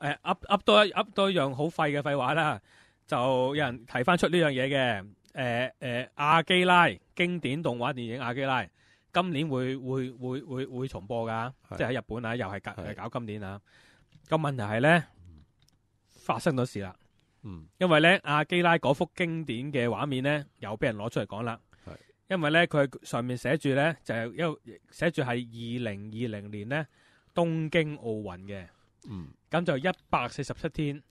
诶，噏噏多一噏多一样好废嘅废话啦，就有人提翻出呢样嘢嘅。诶诶，亚基拉经典动画电影阿基拉，今年会会会会会重播噶，即系喺日本啊，又系搞搞今年啊。个问题系咧，发生咗事啦。嗯，因为咧阿基拉嗰幅经典嘅画面咧，又俾人攞出嚟讲啦。系，因为咧佢上面写住咧就系一写住系二零二零年咧东京奥运嘅。嗯，咁就一百四十七天，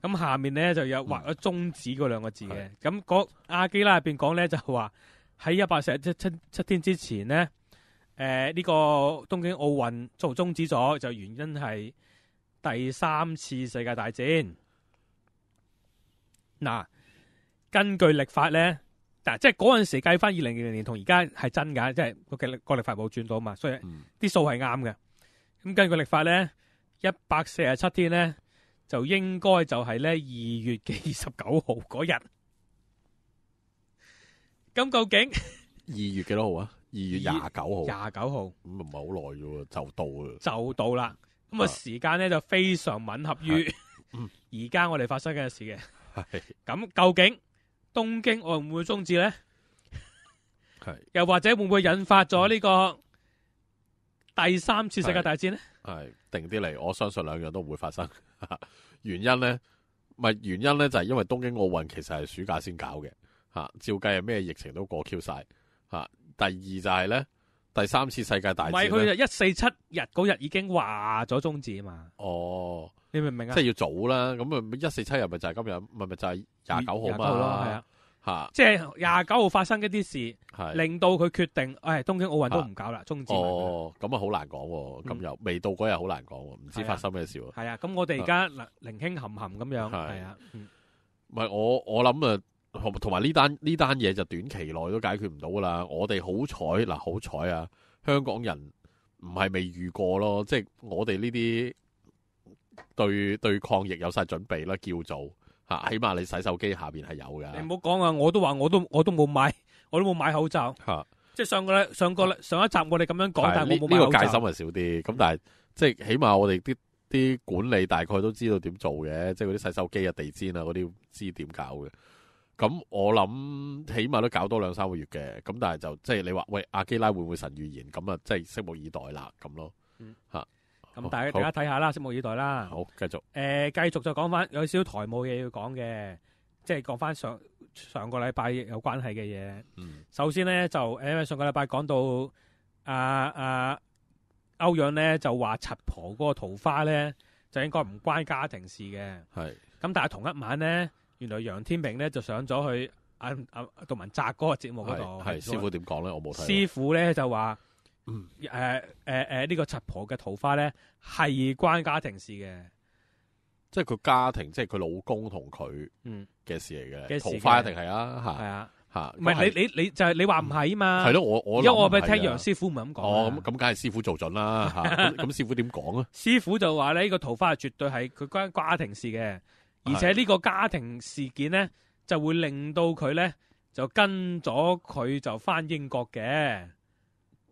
咁下面咧就有画咗终止嗰两个字嘅。咁嗰阿基拉入边讲咧就话喺一百四十七七七天之前咧，诶呢个东京奥运就终止咗，就原因系第三次世界大战。嗱，根据历法咧，嗱即系嗰阵时计翻二零二零年同而家系真噶，即系个历法冇转到嘛，所以啲数系啱嘅。咁根据历法咧。一百四十七天咧，就应该就系咧二月嘅二十九号嗰日。咁究竟二月几多号啊？二月廿九号。廿九号咁唔系好耐嘅，就到啦。就到啦。咁啊，时间咧就非常吻合于而家我哋发生嘅事嘅。咁究竟东京会唔会终止咧？系。又或者会唔会引发咗呢个？第三次世界大战咧，系定啲嚟，我相信两样都唔会发生。原因咧，唔系原因咧，就系因为东京奥运其实系暑假先搞嘅吓，照计系咩疫情都过 Q 晒吓。第二就系咧，第三次世界大战唔系佢就一四七日嗰日已经话咗终止啊嘛。哦，你明唔明啊？即系要早啦，咁啊一四七日咪就系今日，咪咪就系廿九号啊嘛。吓，即系廿九号发生一啲事，令到佢决定，诶，东京奥运都唔搞啦，终止。哦，咁啊，好难讲，咁又未到嗰日，好难讲，唔知发生咩事系啊，咁我哋而家零零轻含含咁样，系啊，唔系我我谂啊，同埋呢单呢单嘢就短期内都解决唔到噶啦。我哋好彩嗱，好彩啊，香港人唔系未遇过咯，即系我哋呢啲对对抗疫有晒准备啦，叫做。吓，起码你洗手机下边系有噶。你唔好讲啊，我都话我都我都冇买，我都冇买口罩。吓，即系上个咧上个咧上一集我哋咁样讲，但系冇冇？呢个戒心系少啲，咁但系即系起码我哋啲啲管理大概都知道点做嘅，即系嗰啲洗手机啊地毡啊嗰啲知点搞嘅。咁我谂起码都搞多两三个月嘅，咁但系就即系你话喂阿基拉会唔会神预言？咁啊，即系拭目以待啦，咁咯。嗯。吓。咁大家大家睇下啦，拭目以待啦。好，继续。诶，继续就讲翻，有少少台务嘢要讲嘅，即系讲翻上上个礼拜有关系嘅嘢。嗯。首先咧就诶，上个礼拜讲到啊啊欧阳咧就话柒婆嗰个桃花咧就应该唔关家庭事嘅。系。咁但系同一晚咧，原来杨天平咧就上咗去阿阿杜文泽嗰个节目嗰度。系。师傅点讲咧？我冇睇。师傅咧就话。诶诶诶，呢个七婆嘅桃花咧系关家庭事嘅，即系佢家庭，即系佢老公同佢嘅事嚟嘅桃花，一定系啊吓系啊吓，唔系你你你就系你话唔系啊嘛？系咯，我我，因为我俾听杨师傅唔系咁讲，哦咁咁，梗系师傅做准啦吓，咁师傅点讲啊？师傅就话咧呢个桃花系绝对系佢关家庭事嘅，而且呢个家庭事件咧就会令到佢咧就跟咗佢就翻英国嘅。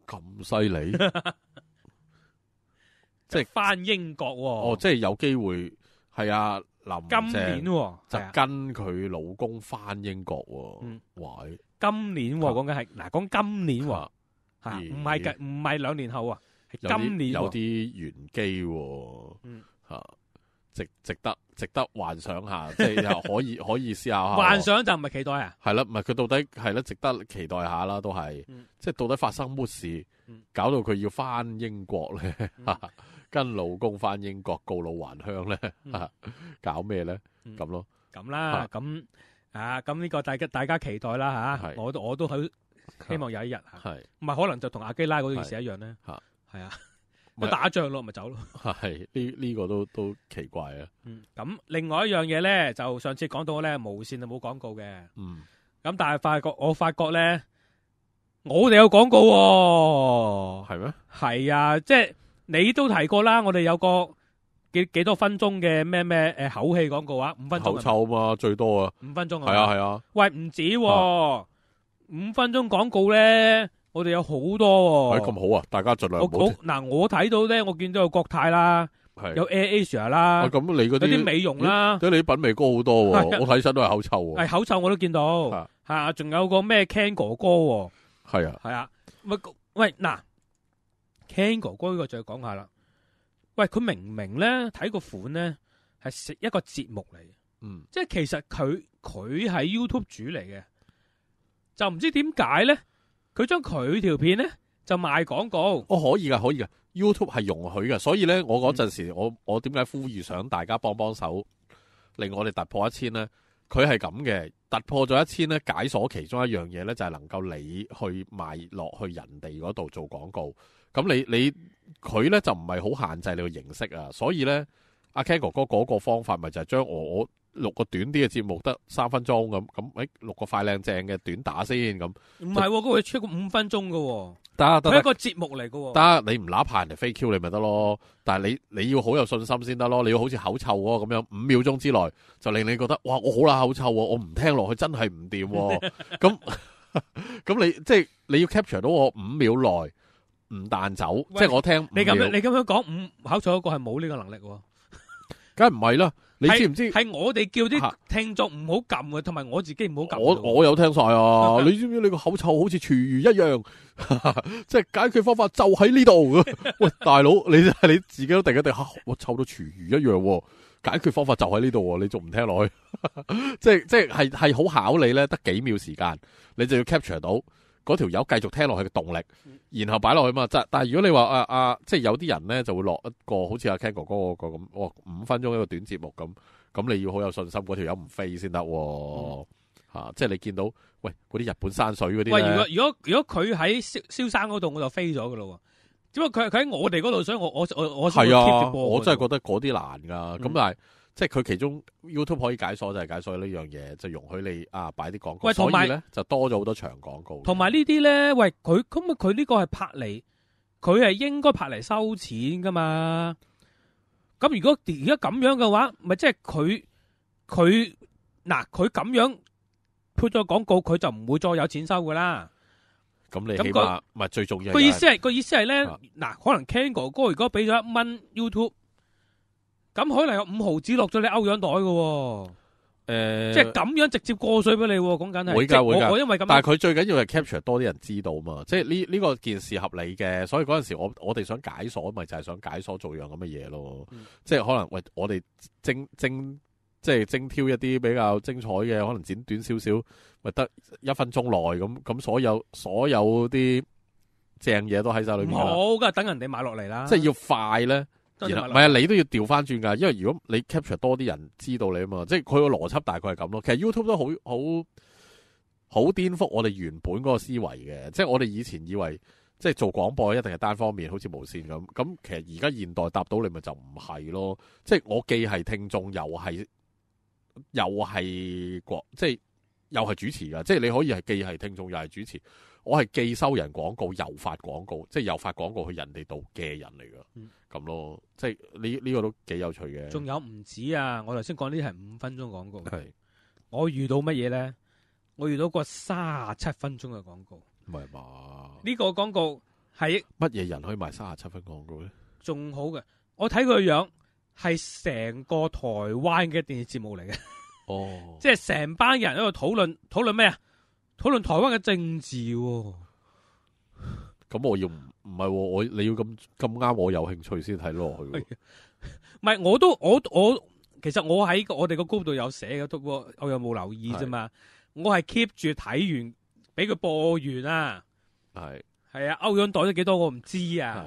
咁犀利，即系翻英国哦！即系有机会，系啊，林今年就跟佢老公翻英国，嗯，喂，今年讲紧系，嗱，讲今年吓，唔系唔系两年后啊，今年，有啲玄机，嗯，吓。值值得值得幻想下，即系可以可以思考下。幻想就唔系期待啊？系啦，唔系佢到底系咧值得期待下啦，都系，即系到底发生乜事，搞到佢要翻英国咧，跟老公翻英国告老还乡咧，啊，搞咩咧？咁咯，咁啦，咁啊，咁呢个大家大家期待啦吓，我都我都好希望有一日系唔系可能就同阿基拉嗰件事一样咧，吓，系啊。打仗咯，咪走咯。系 呢呢个都都奇怪啊。咁另外一样嘢咧，就上次讲到咧无线系冇广告嘅。嗯。咁但系发觉我发觉咧，我哋有广告喎。系咩？系啊，即系你都提过啦。我哋有个几几多分钟嘅咩咩诶口气广告啊，五分。好臭啊，最多啊。五分钟啊。系啊系啊。喂，唔止，五分钟广告咧。我哋有好多喎，系咁好啊！大家尽量嗱，我睇到咧，我见到有国泰啦，有 AirAsia 啦，有啲美容啦，即系你啲品味高好多喎。我睇身都系口臭喎，系口臭我都见到，吓，仲有个咩 Ken 哥哥，系啊，系啊，喂，嗱，Ken 哥哥呢个再讲下啦。喂，佢明明咧睇个款咧系食一个节目嚟，嗯，即系其实佢佢系 YouTube 主嚟嘅，就唔知点解咧。佢將佢條片咧就賣廣告，我可以噶，可以噶，YouTube 係容許嘅，所以咧我嗰陣時我我點解呼籲想大家幫幫手令我哋突破一千咧？佢係咁嘅，突破咗一千咧，解鎖其中一樣嘢咧就係能夠你去卖落去人哋嗰度做廣告，咁你你佢咧就唔係好限制你嘅形式啊，所以咧阿 Ken 哥哥嗰個方法咪就係將我我。录个短啲嘅节目得三分钟咁咁，诶，录个快靓正嘅短打先咁。唔系，嗰个要五分钟噶。得，得一个节目嚟噶。得，你唔乸牌人哋飞 Q 你咪得咯。但系你你要好有信心先得咯。你要好似口臭咁样，五秒钟之内就令你觉得，哇，我好啦，口臭，我唔听落去真系唔掂。咁咁你即系你要 capture 到我五秒内唔弹走，即系我听。你咁样，你咁样讲，五口臭嗰个系冇呢个能力。梗系唔系啦。你知唔知？系我哋叫啲听众唔好揿嘅，同埋我自己唔好揿。我我有听晒啊！你知唔知？你个口臭好似厨余一样，即系解决方法就喺呢度。喂，大佬，你你自己都定一定吓，我臭到厨余一样。解决方法就喺呢度。你仲唔听落去？即系即系系系好考你咧，得几秒时间，你就要 capture 到。嗰條友繼續聽落去嘅動力，然後擺落去嘛。但但系如果你話啊啊，即係有啲人咧就會落一個好似阿 Ken 哥哥個咁，哇五分鐘一個短節目咁，咁你要好有信心嗰條友唔飛先得喎即係你見到喂嗰啲日本山水嗰啲喂，如果如果如果佢喺燒萧山嗰度我就飛咗噶咯喎。不过佢佢喺我哋嗰度？所以我我我我系啊，我真係覺得嗰啲難噶。咁但係。即係佢其中 YouTube 可以解鎖就係解鎖呢樣嘢，就容許你啊擺啲廣告，所以咧就多咗好多長廣告。同埋呢啲咧，喂佢咁佢呢個係拍嚟，佢係應該拍嚟收錢噶嘛。咁如果而家咁樣嘅話，咪即係佢佢嗱佢咁樣配咗廣告，佢就唔會再有錢收噶啦。咁你起碼咪最重要個意思係個意思係咧嗱，可能 Ken 哥哥如果俾咗一蚊 YouTube。咁可能有五毫子落咗你欧阳袋嘅，诶，即系咁样直接过水俾你，讲紧系，即系我我因为咁，但系佢最紧要系 capture 多啲人知道嘛，即系呢呢个件事合理嘅，所以嗰阵时我我哋想解锁，咪就系想解锁做样咁嘅嘢咯，即系可能喂我哋精精即系精挑一啲比较精彩嘅，可能剪短少少，咪得一分钟内咁咁所有所有啲正嘢都喺晒里边，好梗系等人哋买落嚟啦，即系要快咧。唔系啊，你都要调翻转噶，因为如果你 capture 多啲人知道你啊嘛，即系佢个逻辑大概系咁咯。其实 YouTube 都好好好颠覆我哋原本嗰个思维嘅，即系我哋以前以为即系做广播一定系单方面，好似无线咁。咁其实而家现代答到你咪就唔系咯，即系我既系听众又系又系广，即系又系主持噶，即系你可以系既系听众又系主持。我系既收人广告，又发广告，即系又发广告去人哋度嘅人嚟噶，咁咯，即系呢呢个都几有趣嘅。仲有唔止啊！我头先讲啲系五分钟广告，系我遇到乜嘢咧？我遇到个三十七分钟嘅广告，唔系嘛？呢个广告系乜嘢人可以卖三十七分广告咧？仲好嘅，我睇佢样系成个台湾嘅电视节目嚟嘅，哦，即系成班人喺度讨论讨论咩啊？讨论台湾嘅政治，咁我要唔唔系我你要咁咁啱我有兴趣先睇落去，唔系我都我我其实我喺我哋 u 高度有写嘅，不过我有冇留意啫嘛，我系 keep 住睇完，俾佢播完啊，系系啊，欧阳袋咗几多我唔知啊。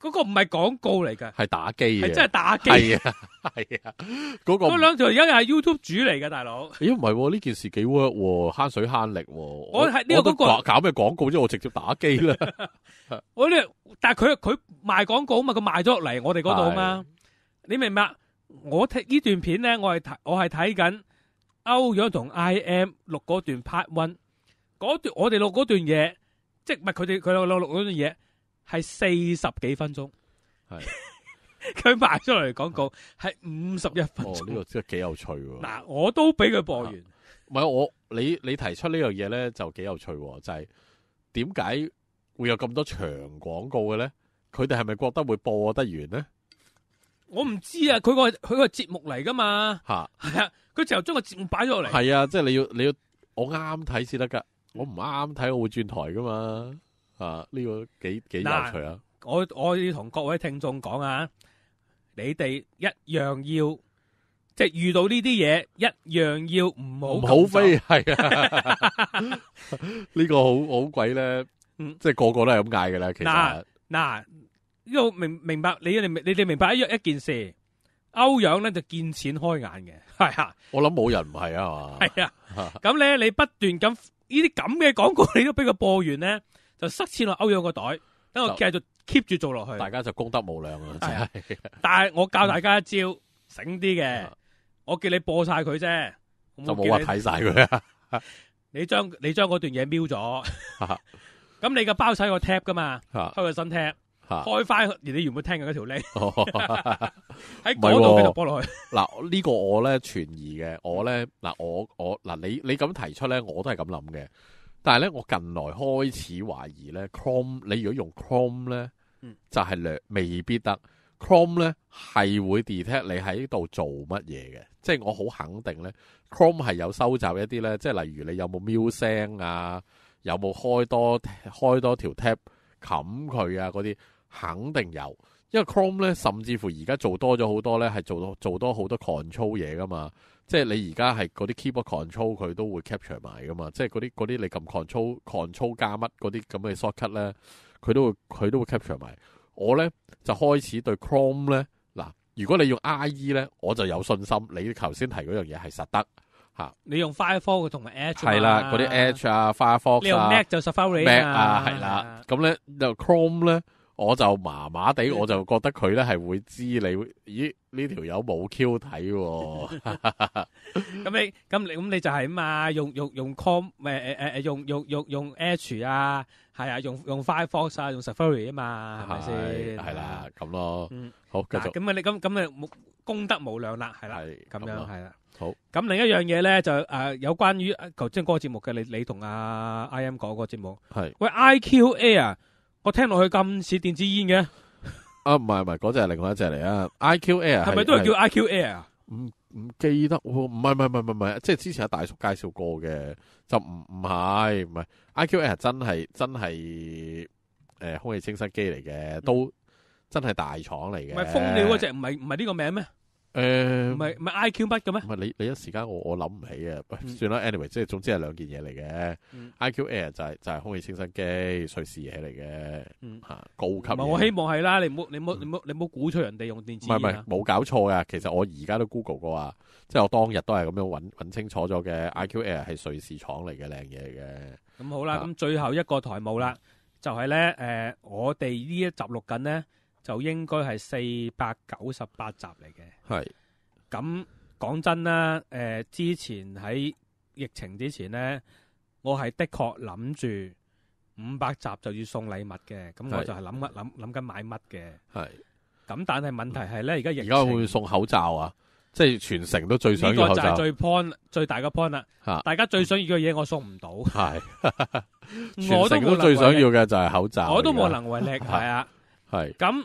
嗰个唔系广告嚟嘅，系打机嘅，系真系打机系啊！系啊，嗰个嗰两条而家又系 YouTube 主嚟嘅，大佬。咦？唔系呢件事几 work 悭水悭力。我系呢个广告搞咩广告啫？我直接打机啦。我呢？但系佢佢卖广告啊嘛，佢卖咗嚟我哋嗰度啊嘛。你明白？我睇呢段片咧，我系睇我系睇紧欧若同 IM 录嗰段拍运嗰段，我哋录嗰段嘢，即系唔系佢哋佢佢录嗰段嘢。系四十几分钟，系 佢卖出嚟广告系五十一分钟。哦，呢个真系几有趣。嗱，我都俾佢播完。唔系我，你你提出呢样嘢咧就几有趣，就系点解会有咁多长广告嘅咧？佢哋系咪觉得会播得完咧？我唔知啊，佢个佢个节目嚟噶嘛？吓，系啊，佢就将个节目摆咗嚟。系啊，即系你要你要我啱啱睇先得噶，我唔啱啱睇我会转台噶嘛。啊！呢个几几有趣啊！我我要同各位听众讲啊，你哋一样要即系遇到呢啲嘢，一样要唔好唔好飞系啊！呢个好好鬼咧，即系个个都系咁嗌嘅啦。其实嗱，呢个明明白，你你你哋明白一一件事，欧阳咧就见钱开眼嘅，系啊！我谂冇人唔系啊嘛，系啊！咁咧，你不断咁呢啲咁嘅广告，你都俾佢播完咧。就塞钱落欧阳个袋，等我继续 keep 住做落去。大家就功德无量啊！但系我教大家一招，醒啲嘅。我叫你播晒佢啫，就冇话睇晒佢啊！你将你将嗰段嘢瞄咗，咁你个包晒个 tap 噶嘛，开个新 tap，开翻而你原本听嘅嗰条 link，喺嗰度继续播落去。嗱，呢个我咧存疑嘅，我咧嗱，我我嗱，你你咁提出咧，我都系咁谂嘅。但係咧，我近來開始懷疑咧，Chrome 你如果用 Chrome 咧，就係略未必得。Chrome 咧係會 detect 你喺度做乜嘢嘅，即係我好肯定咧，Chrome 係有收集一啲咧，即係例如你有冇喵聲啊，有冇開多开多條 tab 冚佢啊嗰啲，肯定有。因為 Chrome 咧，甚至乎而家做多咗好多咧，係做做多好多 control 嘢㗎嘛。即係你而家係嗰啲 keyboard control 佢都會 capture 埋噶嘛，即係嗰啲嗰啲你撳 control control 加乜嗰啲咁嘅 shortcut 咧，佢都會佢都會 capture 埋。我咧就開始對 Chrome 咧，嗱如果你用 IE 咧，我就有信心你頭先提嗰樣嘢係實得吓，你用 Firefox 同埋 Edge 啦，嗰啲 Edge 啊 Firefox 你用 Mac 就 s u p r Mac 啊，係啦，咁咧就 Chrome 咧。我就麻麻地，我就觉得佢咧系会知你，咦？呢条友冇 Q 睇，咁你咁你咁你就系啊嘛？用用用 com，诶诶诶用用用用 Edge 啊，系啊，用用 Firefox 啊，用 Safari 啊嘛，系咪先？系啦，咁咯。嗯，好，续。咁啊，你咁咁啊，冇功德无量啦，系啦，咁样，系啦，好。咁另一样嘢咧就诶有关于头正嗰个节目嘅，你你同阿 I M 讲个节目，系喂 I Q A i 啊。我听落去咁似电子烟嘅，啊唔系唔系，嗰只系另外一只嚟啊！I Q Air 系咪都系叫 I Q Air 啊？唔唔记得，唔系唔系唔系唔系，即系之前阿大叔介绍过嘅，就唔唔系唔系 I Q Air 真系真系诶空气清新机嚟嘅，都真系大厂嚟嘅。系蜂鸟嗰只唔系唔系呢个名咩？诶，唔系唔系 I Q 笔嘅咩？唔系你你一时间我我谂唔起啊！算啦，anyway，即系总之系两件嘢嚟嘅。I Q Air 就系就系空气清新机，瑞士嘢嚟嘅，吓高级我希望系啦，你唔好你唔好你唔好你唔好估错人哋用电子。唔系唔系，冇搞错噶，其实我而家都 Google 过啊，即系我当日都系咁样搵搵清楚咗嘅 I Q Air 系瑞士厂嚟嘅靓嘢嘅。咁好啦，咁最后一个台务啦，就系咧，诶，我哋呢一集录紧咧。就應該係四百九十八集嚟嘅。系。咁講真啦，誒之前喺疫情之前咧，我係的確諗住五百集就要送禮物嘅。咁我就係諗乜谂谂緊買乜嘅。系。咁但係問題係咧，而家而家會送口罩啊？即係全城都最想要口罩。就最 point 最大嘅 point 啦。大家最想要嘅嘢我送唔到。系 全城都最想要嘅就係口罩。我都冇能为力。係啊。系。咁。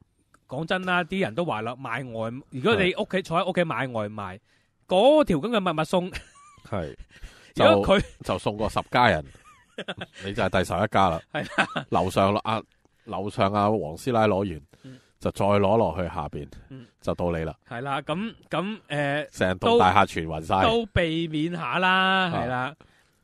讲真啦，啲人都话啦，买外，如果你屋企坐喺屋企买外卖，嗰条咁嘅密密送，系，如果佢就送过十家人，你就系第十一家啦。系楼上阿楼上啊黄师奶攞完，就再攞落去下边，就到你啦。系啦，咁咁诶，成栋大厦全匀晒，都避免下啦，系啦。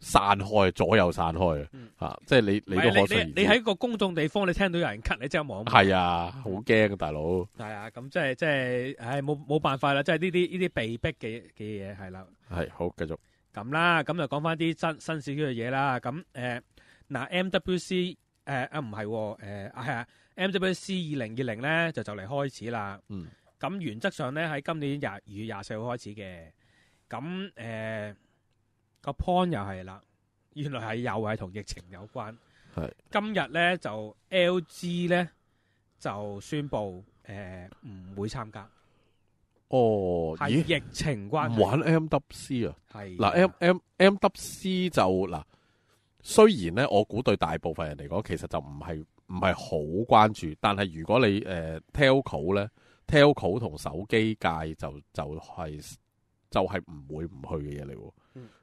散开，左右散开，吓，即系你，你都可信你，喺个公众地方，你听到有人 cut 你，即系望。系啊，好惊，啊，大佬。系啊，咁即系即系，唉，冇冇办法啦，即系呢啲呢啲被逼嘅嘅嘢系啦。系好，继续。咁啦，咁就讲翻啲新新少嘅嘢啦。咁诶，嗱，MWC 诶啊唔系，诶系啊，MWC 二零二零咧就就嚟开始啦。嗯。咁原则上咧喺今年廿二月廿四号开始嘅。咁诶。个 point 又系啦，原来系又系同疫情有关。系今日咧就 L G 咧就宣布诶，唔会参加。哦，系疫情关玩 M W C 啊？系嗱，M M M W C 就嗱，虽然咧我估对大部分人嚟讲，其实就唔系唔系好关注，但系如果你诶 t e l c o 咧，Tellco 同手机界就就系就系唔会唔去嘅嘢嚟。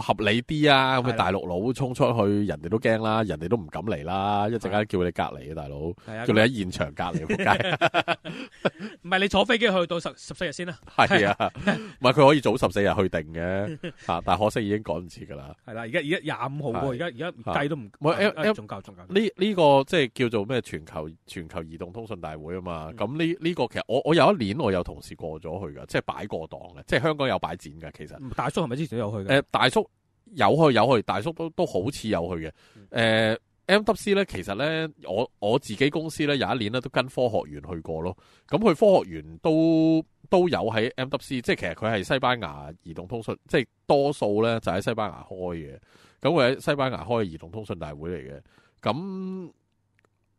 合理啲啊！咁啊，大陸佬衝出去，人哋都驚啦，人哋都唔敢嚟啦。一陣間叫你隔離啊，大佬，叫你喺現場隔離。唔係你坐飛機去到十十四日先啦。係啊，唔係佢可以早十四日去定嘅嚇，但係可惜已經趕唔切㗎啦。係啦，而家而家廿五號喎，而家而家計都唔唔仲夠仲夠呢？呢個即係叫做咩？全球全球移動通信大會啊嘛。咁呢呢個其實我我有一年我有同事過咗去㗎，即係擺過檔嘅，即係香港有擺展㗎。其實大叔係咪之前有去嘅？大叔。有去有去，大叔都都好似有去嘅。诶，MWC 咧，其实咧，我我自己公司咧，有一年咧都跟科学园去过咯。咁佢科学园都都有喺 MWC，即系其实佢系西班牙移动通讯，即系多数咧就喺西班牙开嘅。咁佢喺西班牙开移动通讯大会嚟嘅。咁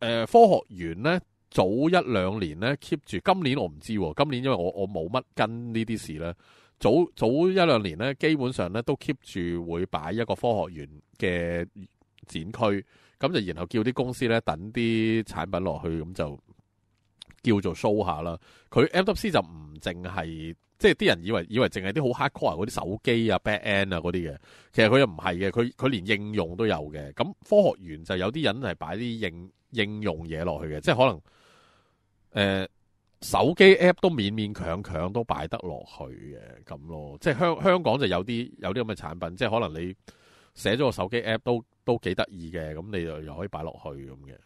诶，科学园咧早一两年咧 keep 住，今年我唔知，今年因为我我冇乜跟呢啲事咧。早早一兩年咧，基本上咧都 keep 住會擺一個科學園嘅展區，咁就然後叫啲公司咧等啲產品落去，咁就叫做 show 下啦。佢 MWC 就唔淨係，即系啲人以為以为淨係啲好 hard core 嗰啲手機啊、back end 啊嗰啲嘅，其實佢又唔係嘅，佢佢連應用都有嘅。咁科學園就有啲人係擺啲應应用嘢落去嘅，即係可能誒。手机 app 都勉勉强强都摆得落去嘅咁咯，即系香香港就有啲有啲咁嘅产品，即系可能你写咗个手机 app 都都几得意嘅，咁你又又可以摆落去咁嘅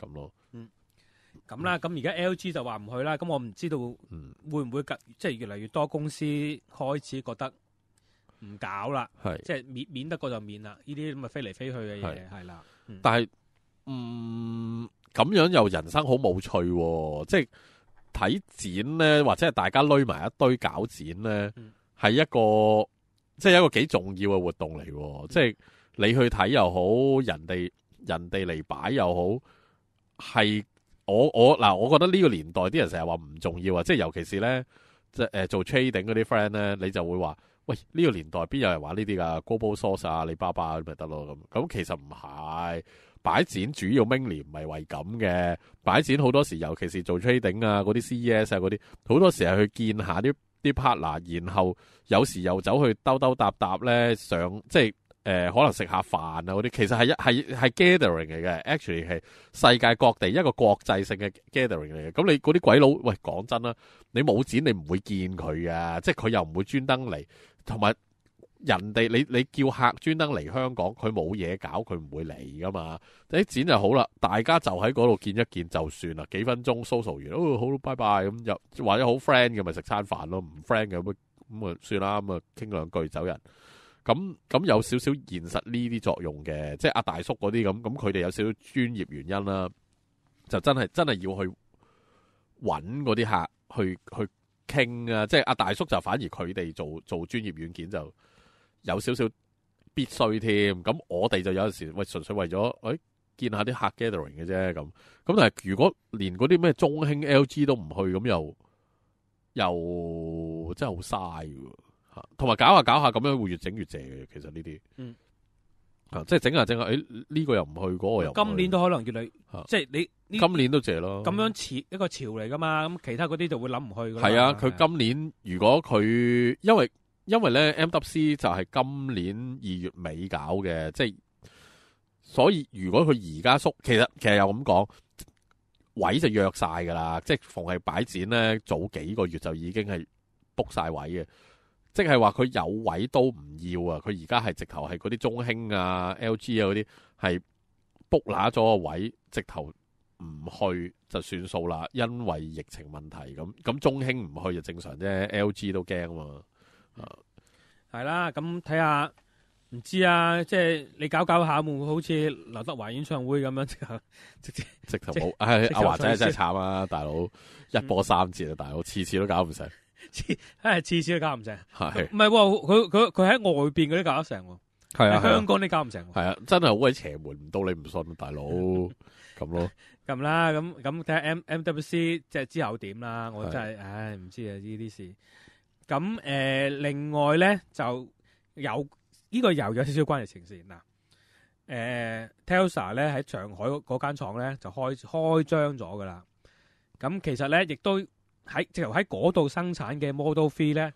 咁咯。嗯，咁啦，咁而家 LG 就话唔去啦，咁我唔知道，會会唔会即系越嚟越多公司开始觉得唔搞啦，即系免免得过就免啦，呢啲咁嘅飞嚟飞去嘅嘢系啦。但系，嗯，咁样又人生好冇趣，即系。睇展咧，或者系大家攏埋一堆搞展咧，系一个即系一个几重要嘅活动嚟。即系你去睇又好，人哋人哋嚟摆又好，系我我嗱，我觉得呢个年代啲人成日话唔重要啊。即系尤其是咧，即系诶做 trading 嗰啲 friend 咧，你就会话喂呢个年代边有人玩呢啲噶？Global source 啊，阿里巴巴咪得咯咁。咁其实唔系。擺展主要 mainly 唔係為咁嘅，擺展好多時，尤其是做 trading 啊，嗰啲 CES 啊嗰啲，好多時係去見下啲啲 partner，然後有時又走去兜兜搭搭咧上，即係誒可能食下飯啊嗰啲，其實係一係 gathering 嚟嘅，actually 係世界各地一個國際性嘅 gathering 嚟嘅。咁你嗰啲鬼佬，喂，講真啦，你冇展你唔會見佢啊，即係佢又唔會專登嚟，同埋。人哋你你叫客专登嚟香港，佢冇嘢搞，佢唔会嚟噶嘛？啲展就好啦，大家就喺嗰度见一见就算啦，几分钟 social 完哦，好拜拜咁又或者好 friend 嘅咪食餐饭咯，唔 friend 嘅咁咁啊算啦咁啊倾两句走人咁咁有少少现实呢啲作用嘅，即系阿大叔嗰啲咁咁，佢哋有少少专业原因啦，就真系真系要去搵嗰啲客去去倾啊。即系阿大叔就反而佢哋做做专业软件就。有少少必须添，咁我哋就有阵时喂，纯粹为咗，诶，见下啲客 gathering 嘅啫，咁，咁但系如果连嗰啲咩中兴 LG 都唔去，咁又又真系好嘥嘅，吓，同埋搞下搞下，咁样会越整越谢嘅，其实呢啲，嗯，即系整下整下，诶，呢个又唔去，嗰个又，今年都可能越嚟，即系你，今年都谢咯，咁样潮一个潮嚟噶嘛，咁其他嗰啲就会谂唔去，系啊，佢今年如果佢因为。因为咧，MWC 就系今年二月尾搞嘅，即系所以如果佢而家缩，其实其实又咁讲位就约晒噶啦。即系逢系摆展咧，早几个月就已经系 book 晒位嘅，即系话佢有位都唔要啊。佢而家系直头系嗰啲中兴啊、L G 啊嗰啲系 book 拿咗个位，直头唔去就算数啦。因为疫情问题咁咁，中兴唔去就正常啫，L G 都惊啊嘛。系啦，咁睇下，唔知啊，即系你搞搞下，会唔会好似刘德华演唱会咁样，直接直头冇？诶，阿华仔真系惨啊，大佬一波三折啊，大佬次次都搞唔成，次次都搞唔成。系，唔系？佢佢佢喺外边嗰啲搞得成，系啊。香港啲搞唔成，系啊，真系好鬼邪门，唔到你唔信啊，大佬。咁咯，咁啦，咁咁睇下 M M W C 即系之后点啦，我真系，唉，唔知啊，呢啲事。咁誒，另外咧就有呢個又有少少關系情事嗱，誒 Tesla 咧喺上海嗰間廠咧就開开張咗噶啦，咁其實咧亦都喺由喺嗰度生產嘅 Model Three 咧，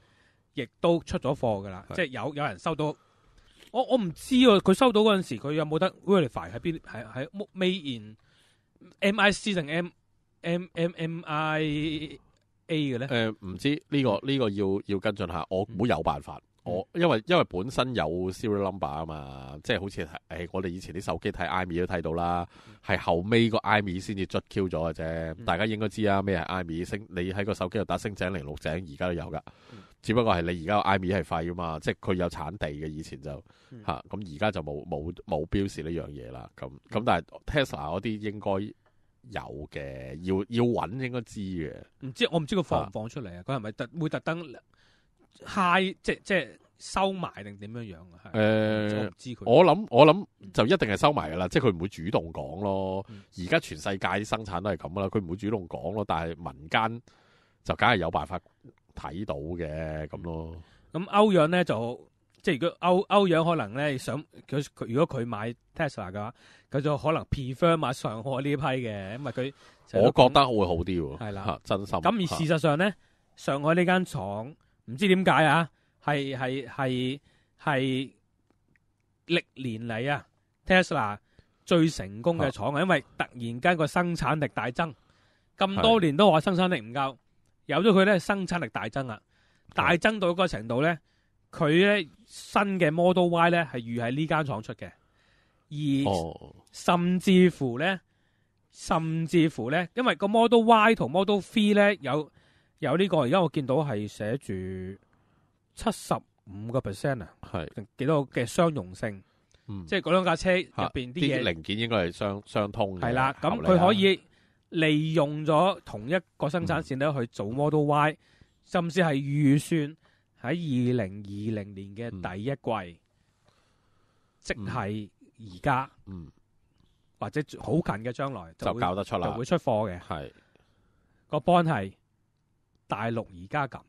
亦都出咗貨噶啦，即係有有人收到，我我唔知喎，佢收到嗰陣時佢有冇得 Verify 喺邊？喺喺 Main M I C 定 M M M I？A 嘅咧？誒唔知呢個呢個要要跟進下。我估有辦法。我因為因为本身有 serial number 啊嘛，即係好似係誒我哋以前啲手機睇 IMEI 都睇到啦，係後尾個 IMEI 先至捽 Q 咗嘅啫。大家應該知啊，咩系 IMEI 星？你喺個手機度打星井零六井，而家都有噶。只不過係你而家個 IMEI 系廢啊嘛，即係佢有產地嘅。以前就吓，咁，而家就冇冇冇標示呢樣嘢啦。咁咁，但係 Tesla 嗰啲應該。有嘅，要要揾应该知嘅。唔知我唔知佢放唔放出嚟啊？佢系咪特会特登 high？即系即系收埋定点样样啊？诶，我谂我谂就一定系收埋噶啦。即系佢唔会主动讲咯。而家全世界生产都系咁噶啦，佢唔会主动讲咯。但系民间就梗系有办法睇到嘅咁咯。咁欧阳咧就。即如果歐歐樣可能咧想佢佢如果佢買 Tesla 嘅話，佢就可能 prefer 買上海呢一批嘅，因為佢。我覺得會好啲喎。係啦，真心。咁而事實上咧，上海呢間廠唔知點解啊？係係係係歷年嚟啊 Tesla 最成功嘅廠啊，因為突然間個生產力大增，咁多年都話生產力唔夠，有咗佢咧生產力大增啊，大增到一個程度咧。佢咧新嘅 Model Y 咧系预喺呢间厂出嘅，而甚至乎咧，甚至乎咧，因为个 Model Y 同 Model Three 咧有有呢个，而家我见到系写住七十五个 percent 啊，系几多嘅相容性，嗯，即系嗰两架车入边啲零件应该系相相通嘅，系啦，咁佢可以利用咗同一个生产线咧去做 Model Y，甚至系预算。喺二零二零年嘅第一季，即系而家，或者好近嘅将来就教得出啦，就会出货嘅。系个 bond 系大陆而家咁，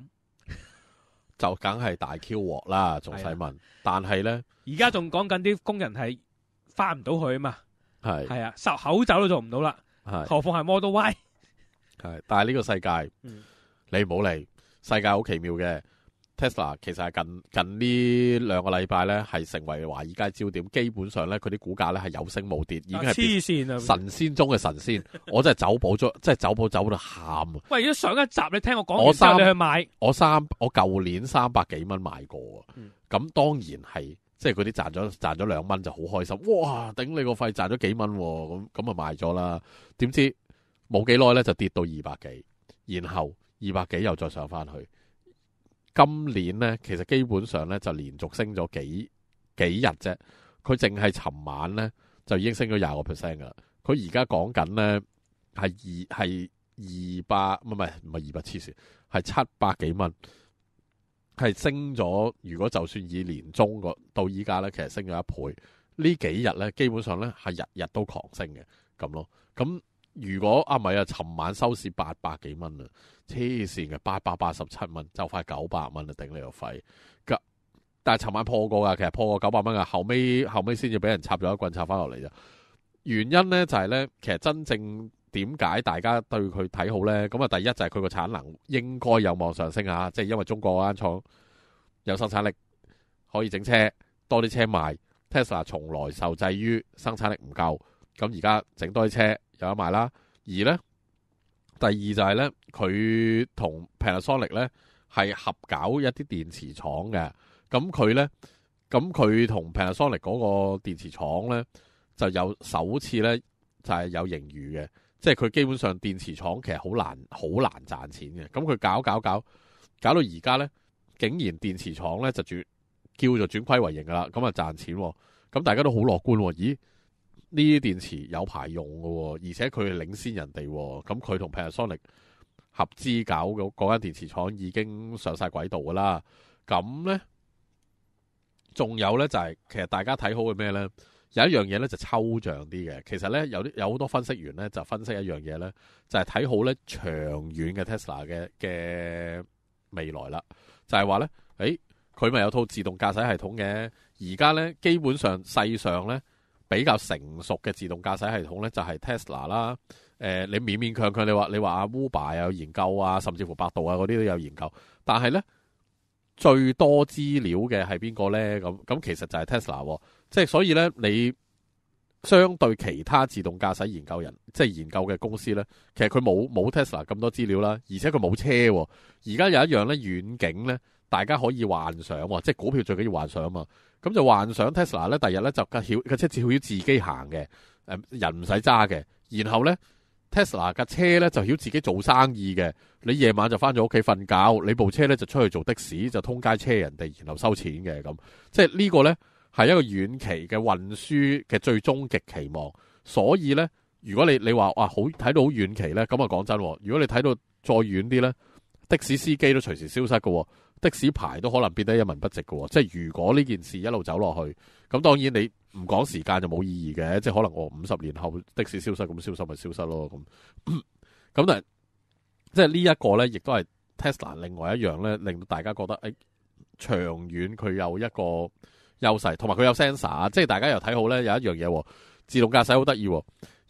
就梗系大 Q 镬啦，仲使问？但系咧，而家仲讲紧啲工人系翻唔到去啊嘛，系系啊，十口罩都做唔到啦，何况系 Model 歪？系，但系呢个世界，你唔好嚟，世界好奇妙嘅。Tesla 其實係近近呢兩個禮拜咧，係成為華爾街焦點。基本上咧，佢啲股價咧係有升冇跌，已經係黐線啊！神仙中嘅神仙，我真係走寶咗，即係走寶走到喊啊！喂，如果上一集你聽我講，你去買，我三我舊年三百幾蚊買過啊，咁當然係即係嗰啲賺咗赚咗兩蚊就好開心，哇！頂你個肺賺咗幾蚊咁咁啊賣咗啦！點知冇幾耐咧就跌到二百幾，然後二百幾又再上翻去。今年咧，其實基本上咧就連續升咗幾幾日啫。佢淨係尋晚咧就已經升咗廿個 percent 噶。佢而家講緊咧係二係二百，唔係唔係二百黐線，係七百幾蚊。係升咗。如果就算以年中個到依家咧，其實升咗一倍。呢幾日咧，基本上咧係日日都狂升嘅咁咯。咁如果啊，唔系啊，尋晚收市八百幾蚊啊，黐線嘅八百八十七蚊就快九百蚊啦，頂你個肺！但係尋晚破過噶，其實破過九百蚊噶，後尾后尾先至俾人插咗一棍插翻落嚟啫。原因咧就係咧，其實真正點解大家對佢睇好咧？咁啊，第一就係佢個產能應該有望上升啊，即係因為中國間廠有生產力可以整車多啲車賣。Tesla 從來受制於生產力唔夠，咁而家整多啲車。有得賣啦，而咧，第二就係咧，佢同 Panasonic 咧係合搞一啲電池廠嘅，咁佢咧，咁佢同 Panasonic 嗰個電池廠咧就有首次咧就係有盈餘嘅，即係佢基本上電池廠其實好難好難賺錢嘅，咁佢搞搞搞，搞到而家咧，竟然電池廠咧就转叫做轉虧為盈噶啦，咁啊賺錢，咁大家都好樂觀，咦？呢啲电池有排用嘅，而且佢系领先人哋。咁佢同 Panasonic 合资搞嗰嗰间电池厂已经上晒轨道噶啦。咁呢，仲有呢，就系其实大家睇好嘅咩呢？有一样嘢呢，就抽象啲嘅。其实呢，有啲有好多分析员呢，就分析一样嘢呢，就系睇好呢长远嘅 Tesla 嘅嘅未来啦。就系话呢，诶佢咪有套自动驾驶系统嘅？而家呢，基本上世上呢。比较成熟嘅自动驾驶系统咧，就系 Tesla 啦。诶，你勉勉强强你话你话阿 Uber 有研究啊，甚至乎百度啊嗰啲都有研究。但系咧，最多资料嘅系边个咧？咁咁其实就系 Tesla。即系所以咧，你相对其他自动驾驶研究人，即系研究嘅公司咧，其实佢冇冇 Tesla 咁多资料啦，而且佢冇车。而家有一样咧远景咧，大家可以幻想，即系股票最紧要幻想啊嘛。咁就幻想 Tesla 咧，第日咧就架晓架车照要自己行嘅，诶人唔使揸嘅。然后咧 Tesla 架车咧就晓自己做生意嘅。你夜晚就翻咗屋企瞓觉，你部车咧就出去做的士，就通街车人哋，然后收钱嘅咁。即系呢个咧系一个远期嘅运输嘅最终极期望。所以咧，如果你你话哇好睇到好远期咧，咁啊讲真，如果你睇到再远啲咧，的士司机都随时消失噶。的士牌都可能變得一文不值嘅，即係如果呢件事一路走落去，咁當然你唔講時間就冇意義嘅，即係可能我五十年後的士消失，咁消失咪消失咯，咁 咁誒，即係呢一個咧，亦都係 Tesla 另外一樣咧，令到大家覺得誒，長遠佢有一個優勢，同埋佢有 sensor，即係大家又睇好咧，有一樣嘢自動駕駛好得意。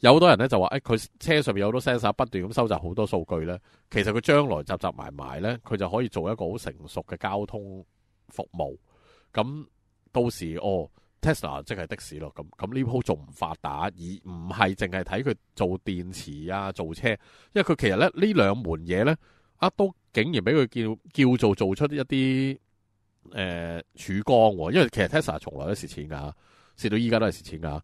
有好多人咧就话，诶，佢车上面有好多 sensor，不断咁收集好多数据咧。其实佢将来集集埋埋咧，佢就可以做一个好成熟嘅交通服务。咁到时哦，Tesla 即系的士咯。咁咁呢铺仲唔发达，而唔系净系睇佢做电池啊，做车。因为佢其实咧呢两门嘢咧，啊，都竟然俾佢叫叫做做出一啲诶曙光。因为其实 Tesla 从来都蚀钱噶，蚀到依家都系蚀钱噶。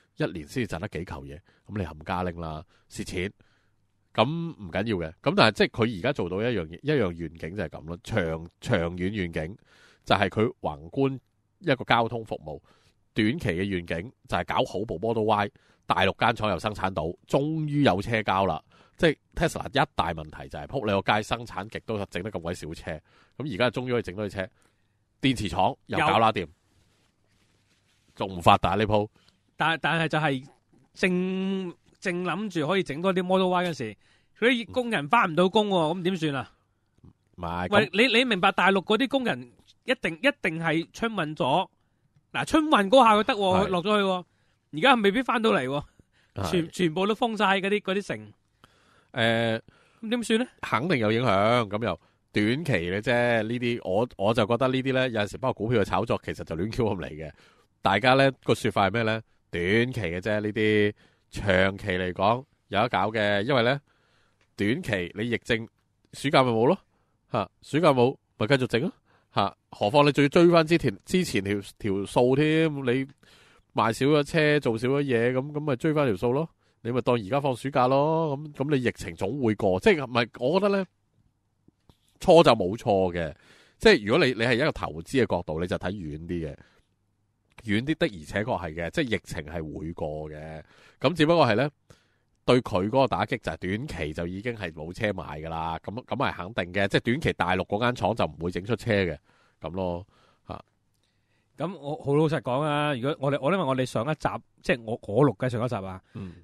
一年先至赚得几球嘢，咁你冚家拎啦，蚀钱咁唔紧要嘅。咁但系即系佢而家做到一样嘢，一样愿景就系咁咯。长长远愿景就系佢宏观一个交通服务。短期嘅愿景就系搞好部 Model Y，大陆间厂又生产到，终于有车交啦。即系 Tesla 一大问题就系扑你个街生产极都整得咁鬼少车咁。而家终于可以整到啲车，电池厂又搞啦掂，仲唔发达呢铺？但但系就系正正谂住可以整多啲 Model Y 嗰时，佢啲工人翻唔到工，咁点算啊？喂，你你明白大陆嗰啲工人一定一定系春运咗，嗱春运嗰下佢得落咗去，而家未必翻到嚟，全全部都封晒嗰啲啲城。诶，咁点算咧？肯定有影响，咁又短期嘅啫。呢啲我我就觉得呢啲咧，有阵时包括股票嘅炒作，其实就乱 Q 咁嚟嘅。大家咧个说法系咩咧？短期嘅啫，呢啲长期嚟讲有得搞嘅，因为咧短期你疫症暑假咪冇咯吓，暑假冇咪继续整咯吓，何况你仲要追翻之前之前条条数添，你卖少咗车做少咗嘢，咁咁咪追翻条数咯，你咪当而家放暑假咯，咁咁你疫情总会过，即系唔系？我觉得咧错就冇错嘅，即系如果你你系一个投资嘅角度，你就睇远啲嘅。远啲的而且确系嘅，即系疫情系会过嘅，咁只不过系咧对佢嗰个打击就系短期就已经系冇车买噶啦，咁咁系肯定嘅，即系短期大陆嗰间厂就唔会整出车嘅，咁咯吓。咁我好老实讲啊，如果我哋我因为我哋上一集即系我我录嘅上一集啊，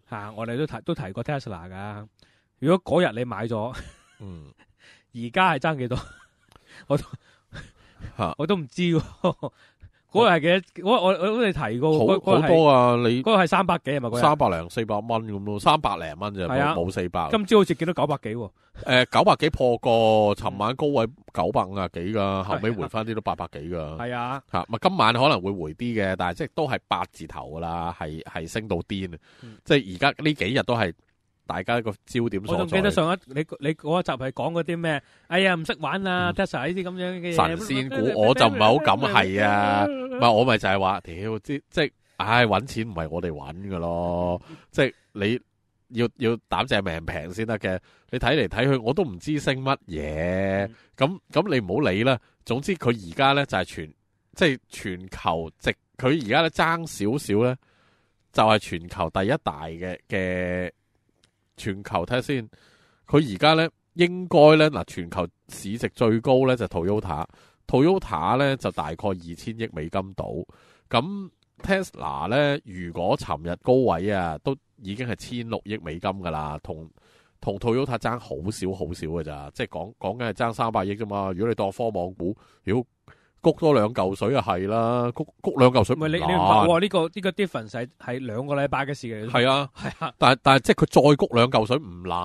吓我哋都提都提过 Tesla 噶。如果嗰日你买咗，嗯，而家系争几多？我都 我都唔知。嗰日系几？我我我好似提过，好好多啊！你嗰个系三百几系咪？嗰三百零四百蚊咁咯，三百零蚊啫，冇四百。今朝好似见到九百几，诶，九百几破过，寻晚高位九百五啊几噶，后尾回翻啲都八百几噶。系啊，吓，咪今晚可能会回啲嘅，但系即系都系八字头噶啦，系系升到癫啊！即系而家呢几日都系。大家个焦点所在。我仲记得上一你你嗰一集系讲嗰啲咩？哎呀，唔识玩啊！Tesla 呢啲咁样嘅嘢神仙股，我就唔系好敢系啊。唔系我咪就系话，屌即即唉，搵钱唔系我哋搵噶咯，即系你要要胆正命平先得嘅。你睇嚟睇去，我都唔知升乜嘢咁咁，你唔好理啦。总之佢而家咧就系全即系全球值佢而家咧争少少咧就系全球第一大嘅嘅。全球睇下先，佢而家咧應該咧嗱，全球市值最高咧就 Toyota，Toyota 咧就大概二千億美金到。咁 Tesla 咧，如果尋日高位啊，都已經係千六億美金噶啦，同同 Toyota 争好少好少嘅咋，即係講讲緊係爭三百億啫嘛。如果你當科網股，果谷多两嚿水啊，系啦，谷谷两嚿水。唔系你你唔呢个呢个 difference 系两个礼拜嘅事嚟。系啊系啊。但系但系，即系佢再谷两嚿水唔难，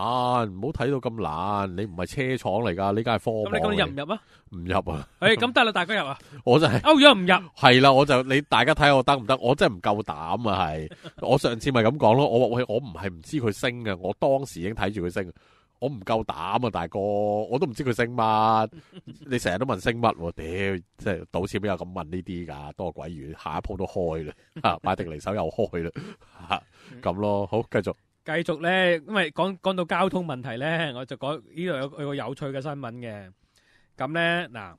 唔好睇到咁难。你唔系车厂嚟噶，你家系科。咁你今日入唔入啊？唔入啊。诶，咁得啦，大家入啊。我就系。欧咗唔入。系啦，我就你大家睇我得唔得？我真系唔够胆啊！系，我上次咪咁讲咯。我我我唔系唔知佢升嘅，我当时已经睇住佢升。我唔夠膽啊，大哥！我都唔知佢姓乜，你成日都問姓乜喎？屌，即系賭錢边有咁問呢啲噶？多鬼鱼，下一鋪都開啦，嚇 買定离手又開啦，咁咯。好，繼續。繼續咧，因為講讲到交通問題咧，我就講呢度有有個有趣嘅新聞嘅。咁咧嗱，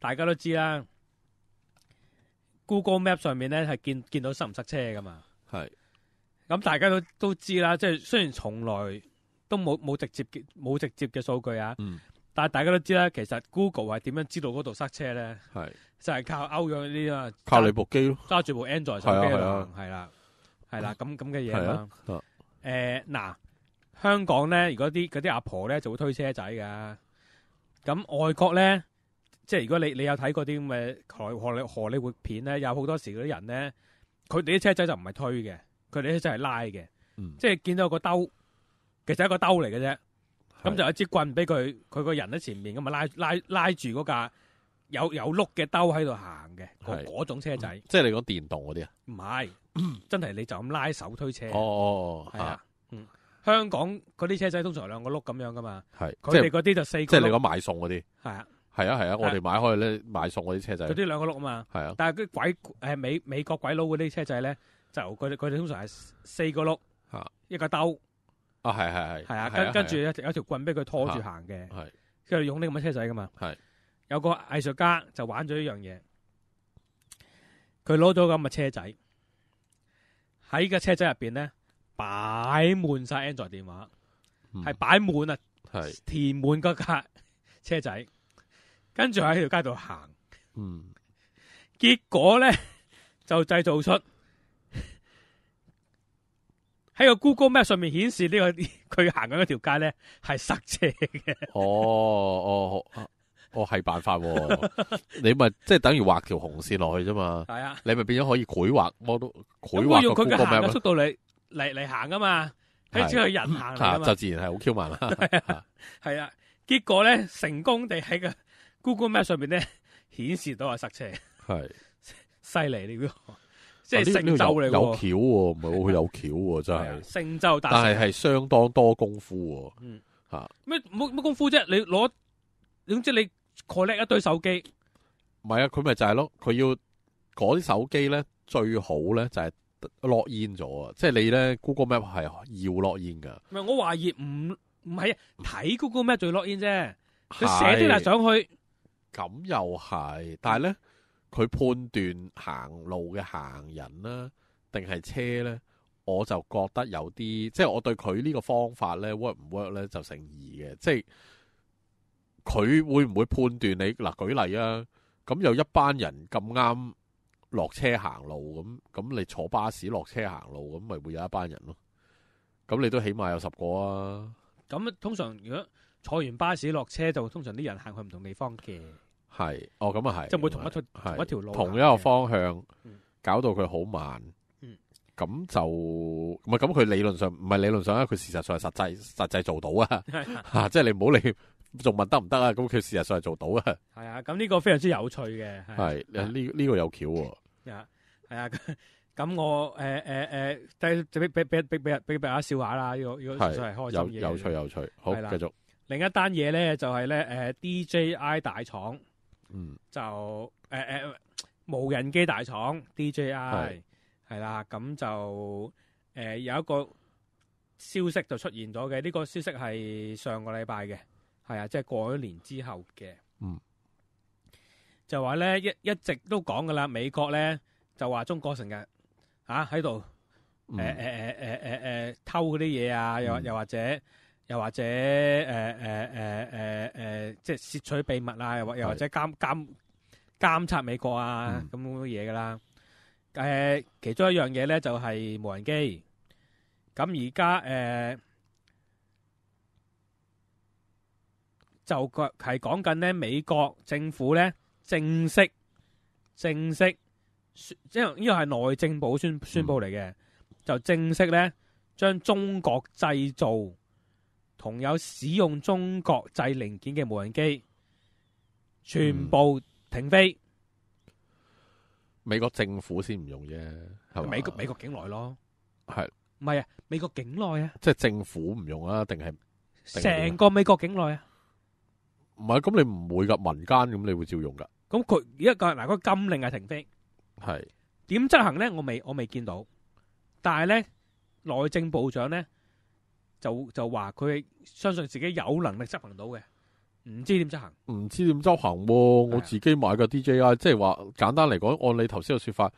大家都知啦，Google Map 上面咧係見见到塞唔塞車噶嘛。系，咁大家都都知啦，即係雖然從來。都冇冇直接嘅冇直接嘅數據啊！但系大家都知啦，其實 Google 係點樣知道嗰度塞車咧？系就係靠歐咗呢啲啊，靠你部機揸住部 Android 手機啊，係啦，係啦，咁咁嘅嘢啦。诶，嗱，香港咧，如果啲啲阿婆咧就會推車仔㗎。咁外國咧，即係如果你你有睇過啲咁嘅荷荷荷里活片咧，有好多時嗰啲人咧，佢哋啲車仔就唔係推嘅，佢哋啲車系係拉嘅。嗯，即係見到個兜。其实一个兜嚟嘅啫，咁就一支棍俾佢，佢个人喺前面，咁啊，拉拉拉住嗰架有有碌嘅兜喺度行嘅，嗰种车仔。即系你讲电动嗰啲啊？唔系，真系你就咁拉手推车。哦系啊，香港嗰啲车仔通常两个碌咁样噶嘛。系，即系嗰啲就四。即系你讲买餸嗰啲。系啊。系啊系啊，我哋买开咧买餸嗰啲车仔。嗰啲两个碌啊嘛。系啊。但系啲鬼诶美美国鬼佬嗰啲车仔咧，就佢哋佢哋通常系四个碌，一个兜。啊系系系系啊跟跟住有有条棍俾佢拖住行嘅，系，跟住用啲咁嘅车仔噶嘛，系，有个艺术家就玩咗一样嘢，佢攞咗咁嘅车仔喺个车仔入边咧摆满晒 Android 电话，系摆满啊，系填满个架车仔，跟住喺条街度行，嗯，结果咧就制造出。喺个 Google Map 上面显示呢个 佢行紧一条街咧系塞车嘅。哦哦哦，系办法。你咪即系等于画条红线落去啫嘛。系啊。你咪变咗可以绘画我都绘画用佢 o o 嘅速度嚟嚟嚟行啊嘛。系只即系人行嚟噶 就自然系好 Q 慢啦。系啊。系啊。结果咧，成功地喺个 Google Map 上面咧显示到系塞车。系。犀利呢个。即系成就你，有巧唔系？佢有巧真系成就，但系系相当多功夫。嗯，吓咩冇功夫啫？你攞总之你 collect 一堆手机，唔系啊？佢咪就系咯？佢要嗰啲手机咧最好咧就系落烟咗啊！即系你咧 Google Map 系要落烟噶。唔系我怀疑唔唔系啊？睇 Google Map 就落烟啫，佢写啲嚟上去。咁又系，但系咧。佢判斷行路嘅行人啦，定系車呢？我就覺得有啲，即係我對佢呢個方法呢 w o r k 唔 work 呢？就成疑嘅。即係佢會唔會判斷你？嗱，舉例啊，咁有一班人咁啱落車行路，咁咁你坐巴士落車行路，咁咪會有一班人咯？咁你都起碼有十個啊！咁通常如果坐完巴士落車，就通常啲人行去唔同地方嘅。系，哦，咁啊系，即系会同一同一条路，同一个方向，搞到佢好慢，咁就唔系咁。佢理论上唔系理论上啦，佢事实上系实际实际做到啊，吓，即系你唔好理仲问得唔得啊？咁佢事实上系做到啊。系啊，咁呢个非常之有趣嘅，系，呢呢个有巧啊，系啊，咁 我诶诶诶，即系俾俾俾俾俾俾俾下笑话啦。呢个呢个纯粹系开有有趣有趣，好，继续。另一单嘢咧就系咧，诶，D J I 大厂。嗯，就诶诶，无人机大厂 DJI 系啦，咁就诶有一个消息就出现咗嘅，呢个消息系上个礼拜嘅，系啊，即系过咗年之后嘅。嗯，就话咧一一直都讲噶啦，美国咧就话中国成日吓喺度，诶诶诶诶诶诶偷嗰啲嘢啊，又又或者。又或者誒誒誒誒誒，即係竊取秘密啊，又或又或者監監監察美國啊咁嘅嘢噶啦。誒，其中一樣嘢咧就係無人機。咁而家誒就係講緊咧，美國政府咧正式正式即因為呢個係內政部宣宣佈嚟嘅，就正式咧將中國製造。同有使用中国制零件嘅无人机，全部停飞。美国政府先唔用啫，系美国美国境内咯，系唔系啊？美国境内啊，即系政府唔用啊，定系成个美国境内啊？唔系，咁你唔会噶，民间咁你会照用噶。咁佢一个嗱，个禁令系停飞，系点执行咧？我未我未见到，但系咧，内政部长咧。就就话佢相信自己有能力执行到嘅，唔知点执行？唔知点执行？我自己买个 DJI，即系话简单嚟讲，按你头先嘅说法，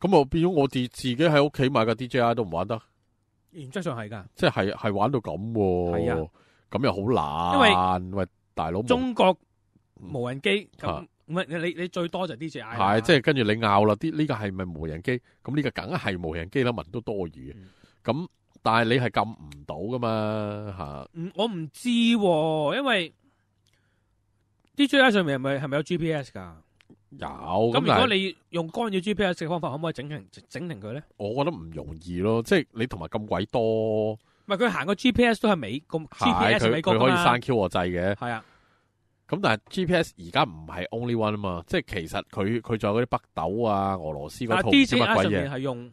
咁啊变咗我自自己喺屋企买个 DJI 都唔玩得，原则上系噶，即系系玩到咁，系啊，咁又好难。因为喂大佬，中国无人机咁，唔系你你最多就 DJI，系即系跟住你拗啦啲呢个系咪无人机？咁呢个梗系无人机啦，闻都多余咁。但系你系揿唔到噶嘛吓？我唔知，因为 DJI 上面系咪系咪有 GPS 噶？有。咁如果你用干扰 GPS 嘅方法，可唔可以整停整停佢咧？我觉得唔容易咯，即系你同埋咁鬼多。唔系佢行个 GPS 都系美，咁 GPS 美国佢可以删 Q 我制嘅。系啊。咁但系 GPS 而家唔系 only one 啊嘛，即系其实佢佢仲有嗰啲北斗啊、俄罗斯嗰套啲乜鬼嘢系用。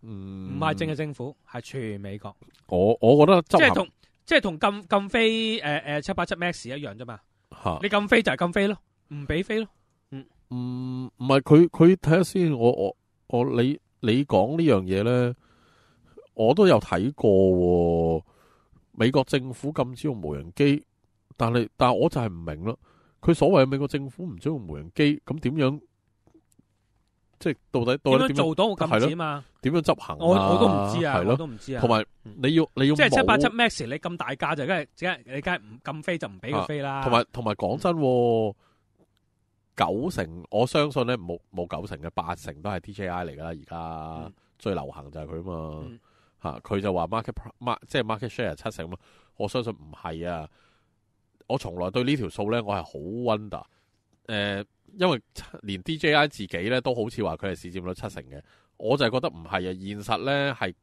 唔唔系净系政府，系全美国。我我觉得即系同即系同禁禁飞诶诶七八七 max 一样啫嘛。吓你禁飞就系禁飞咯，唔俾飞咯。嗯，唔唔系佢佢睇下先。我我我你你讲呢样嘢咧，我都有睇过。美国政府禁止用无人机，但系但系我就系唔明咯。佢所谓嘅美国政府唔准用无人机，咁点样？即系到底点底做到禁止啊嘛？点样执行我我都唔知啊，我都唔知啊。同埋你要你要即系七八七 max，你咁大价就梗系梗系你梗系唔禁飞就唔俾佢飞啦。同埋同埋讲真，九成我相信咧冇冇九成嘅八成都系 TJI 嚟噶啦，而家最流行就系佢啊嘛。吓佢就话 market r 即系 market share 七成嘛，我相信唔系啊。我从来对呢条数咧，我系好 wonder 诶。因为连 DJI 自己咧都好似话佢系市占率七成嘅，我就系觉得唔系啊！现实咧系，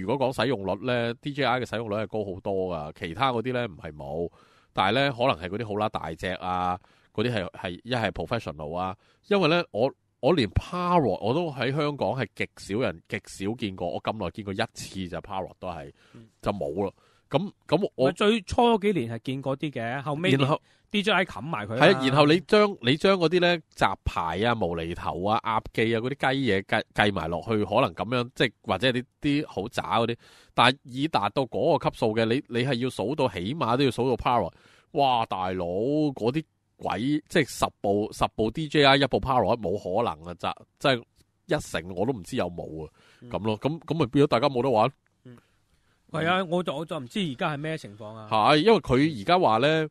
如果讲使用率咧，DJI 嘅使用率系高好多噶。其他嗰啲咧唔系冇，但系咧可能系嗰啲好啦大只啊，嗰啲系系一系 professional 啊。因为咧我我连 p a r r 我都喺香港系极少人极少见过，我咁耐见过一次就 p a r r 都系就冇咯。咁咁我最初几年系见过啲嘅，后尾 D J I 冚埋佢，系啊，然后你将你将嗰啲咧杂牌啊、无厘头啊、鸭记啊嗰啲鸡嘢计计埋落去，可能咁样即系或者啲啲好渣嗰啲，但系以达到嗰个级数嘅，你你系要数到起码都要数到 Power，哇大佬嗰啲鬼即系十部十部 D J I 一部 Power 冇可能啊，咋即系一成我都唔知有冇啊，咁咯，咁咁咪变咗大家冇得玩。系啊，我就我就唔知而家系咩情况啊。系，因为佢而家话咧。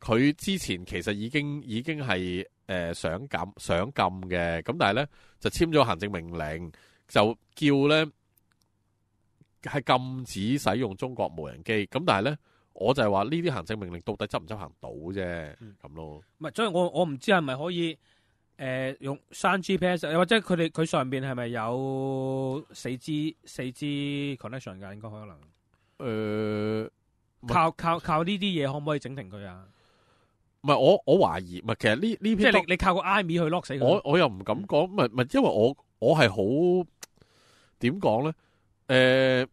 佢之前其實已經已經係誒想禁想禁嘅，咁但系咧就簽咗行政命令，就叫咧係禁止使用中國無人機。咁但系咧，我就係話呢啲行政命令到底執唔執行到啫，咁咯。唔係，所以我我唔知係咪可以誒用三 GPS，或者佢哋佢上邊係咪有四 G 四 G connection 㗎？應該可能誒靠靠靠呢啲嘢可唔可以整停佢啊？唔系我我怀疑，唔系其实呢呢篇即系你你靠个 i r 去 lock 死我我又唔敢讲，唔系唔，系，因为我我系好点讲咧？诶，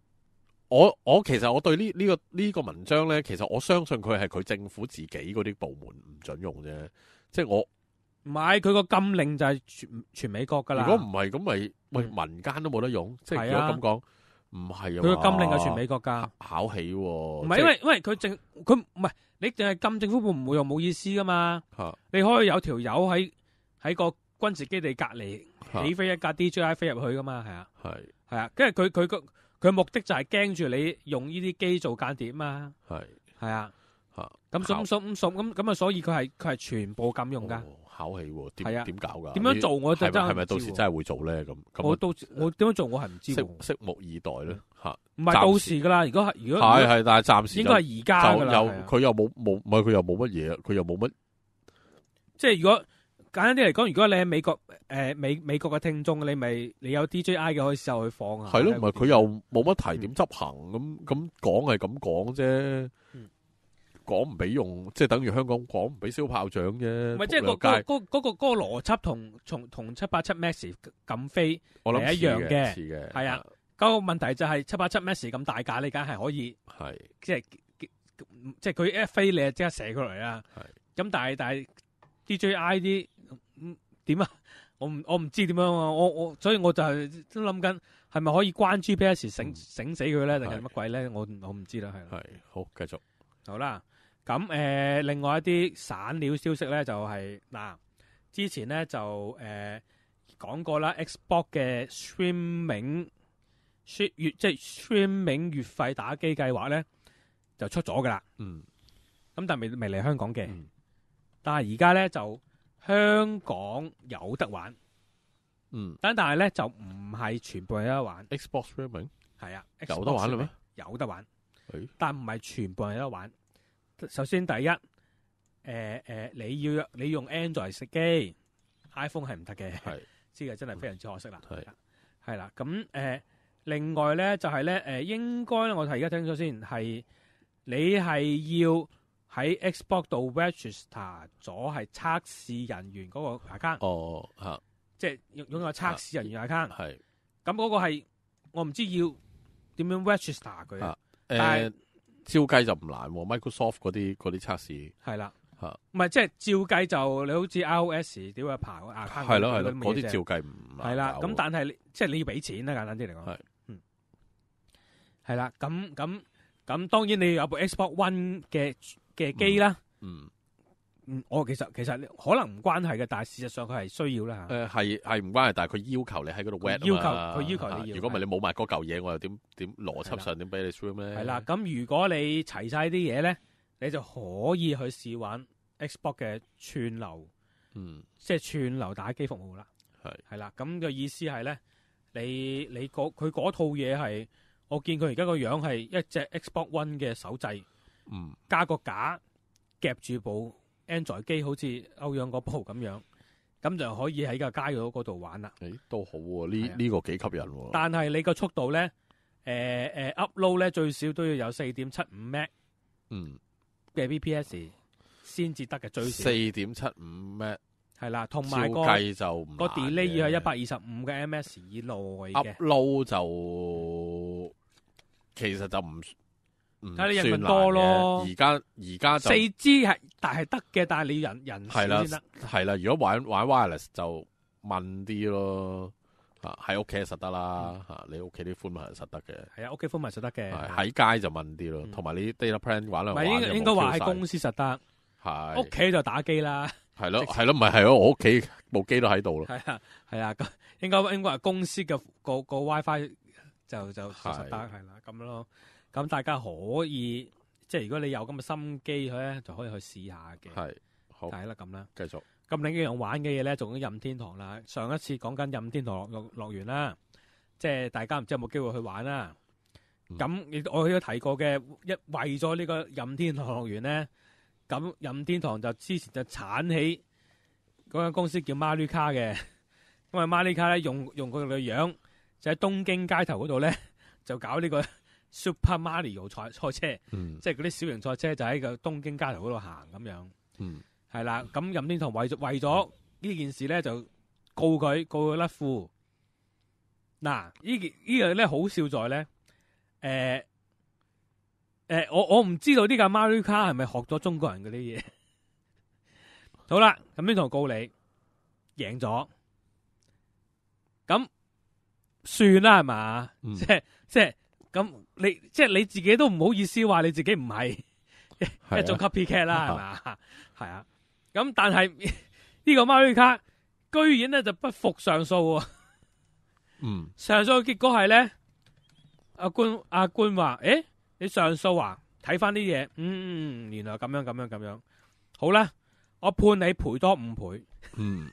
我我其实我对呢呢个呢个文章咧，其实我相信佢系佢政府自己嗰啲部门唔准用啫，即系我唔系佢个禁令就系全全美国噶啦。如果唔系咁咪喂民间都冇得用，即系如果咁讲。唔系啊，佢个禁令系全美国噶，考起，唔系因为因为佢政佢唔系你净系禁政府部唔会用冇意思噶嘛，你可以有条友喺喺个军事基地隔篱起飞一架 DJI 飞入去噶嘛，系啊，系系啊，跟住佢佢个佢目的就系惊住你用呢啲机做间谍啊嘛，系系啊，吓咁咁咁咁咁啊，所以佢系佢系全部禁用噶。考戏喎，点點搞噶？点样做？我真係咪到时真系会做咧？咁咁我到我点样做？我系唔知。拭拭目以待咧吓。唔系到时噶啦。如果系如果系係，但系暂时应该系而家又佢又冇冇，唔系佢又冇乜嘢，佢又冇乜。即系如果简单啲嚟讲，如果你喺美國誒美美国嘅听众，你咪你有 D J I 嘅可以試下去放下。系咯，唔系佢又冇乜提点执行咁咁讲系咁讲啫。讲唔俾用，即系等于香港讲唔俾烧炮仗啫。唔系，即系个嗰嗰个嗰个逻辑同同同七八七 max 咁飞，我谂系一样嘅。嘅，系啊。嗰个问题就系七八七 max 咁大架，你梗系可以，系即系即系佢一飞，你啊即刻射过嚟啦。咁，但系但系 DJI 啲点啊？我唔我唔知点样啊！我我所以我就系都谂紧，系咪可以关 GPS 醒醒死佢咧？定系乜鬼咧？我我唔知啦。系系好，继续好啦。咁誒，另外一啲散料消息咧，就係嗱，之前咧就誒講過啦。Xbox 嘅 s t r e a m i n g s m 即系 streaming 月費打機計劃咧就出咗噶啦。嗯，咁但未未嚟香港嘅，但係而家咧就香港有得玩。嗯，但係咧就唔係全部人得玩。Xbox streaming 系啊，有得玩啦咩？有得玩，但唔係全部人得玩。首先第一，诶诶，你要你用 Android 食机，iPhone 系唔得嘅，呢个 真系非常之可惜啦。系啦，咁诶，另外咧就系咧，诶，应该我睇而家听咗先，系你系要喺 Xbox 度 register 咗系测试人员嗰 account 哦，吓，即系拥有测试人员 n t 系，咁嗰个系我唔知要点样 register 佢。诶。照計就唔難，Microsoft 嗰啲嗰啲測試係啦，吓唔係即係照計就你好似 iOS 点一排個 a c 係咯係咯，嗰啲照計唔係啦。咁但係即係你要俾錢啦，簡單啲嚟講，嗯，係啦，咁咁咁，當然你要有部 Xbox One 嘅嘅機啦，嗯。嗯，我其實其实可能唔關係嘅，但系事實上佢係需要啦诶、誒係係唔關係，但系佢要求你喺嗰度 w e 佢要求你。如果唔係你冇埋嗰嚿嘢，我又點点邏輯上點俾你 s t m 咧？係啦，咁如果你齊晒啲嘢咧，你就可以去試玩 Xbox 嘅串流，嗯，即系串流打機服務啦。係系啦，咁嘅意思係咧，你你嗰佢嗰套嘢係我見佢而家個樣係一隻 Xbox One 嘅手掣，嗯，加個架夾住部。Android 機好似歐陽個 p 咁樣，咁就可以喺個街嗰嗰度玩啦。诶，都好喎，呢呢個幾吸引喎。但係你個速度咧，诶、誒 upload 咧最少都要有四點七五 Mbps 嘅 bps 先至得嘅最少。四點七五 Mbps。系啦，同埋個個 delay 要係一百二十五嘅 ms 以內嘅。upload 就其實就唔。睇你人多咯，而家而家四 G 系，但系得嘅，但系你人人数先得。系啦，如果玩玩 Wireless 就慢啲咯。吓喺屋企实得啦，吓你屋企啲宽频实得嘅。系啊，屋企宽频实得嘅。喺街就慢啲咯，同埋你 data plan 玩嚟玩。唔系应该话喺公司实得，系屋企就打机啦。系咯系咯，唔系系咯，我屋企部机都喺度咯。系啊系啊，应该应该系公司嘅个个 WiFi 就就实得系啦咁咯。咁大家可以即系如果你有咁嘅心机佢咧，就可以去试下嘅。系好，系啦咁啦，继续。咁另一样玩嘅嘢咧，仲咁任天堂啦。上一次讲紧任天堂乐乐园啦，即系大家唔知有冇机会去玩啦。咁我都有提过嘅，一为咗呢个任天堂乐园咧，咁任天堂就之前就铲起嗰间公司叫 Marika 嘅，因为 Marika 咧用用佢嘅样，就喺东京街头嗰度咧就搞呢个。Super Mario 赛赛车，即系嗰啲小型赛车就喺个东京街头嗰度行咁样，系啦。咁任天堂为为咗呢件事咧就告佢告佢甩裤。嗱，呢件呢个咧好笑在咧，诶诶，我我唔知道呢架 Mario 卡系咪学咗中国人嗰啲嘢。好啦，咁呢堂告你赢咗，咁算啦系嘛，即系即系咁。你即系你自己都唔好意思话你自己唔系一种 copycat 啦，系嘛？系 啊，咁但系 呢个 m 马瑞卡居然咧就不服上诉，嗯，上诉嘅结果系咧，阿官阿官话，诶，你上诉啊？睇翻啲嘢，嗯嗯，原来咁样咁样咁样，好啦，我判你赔多五倍，嗯，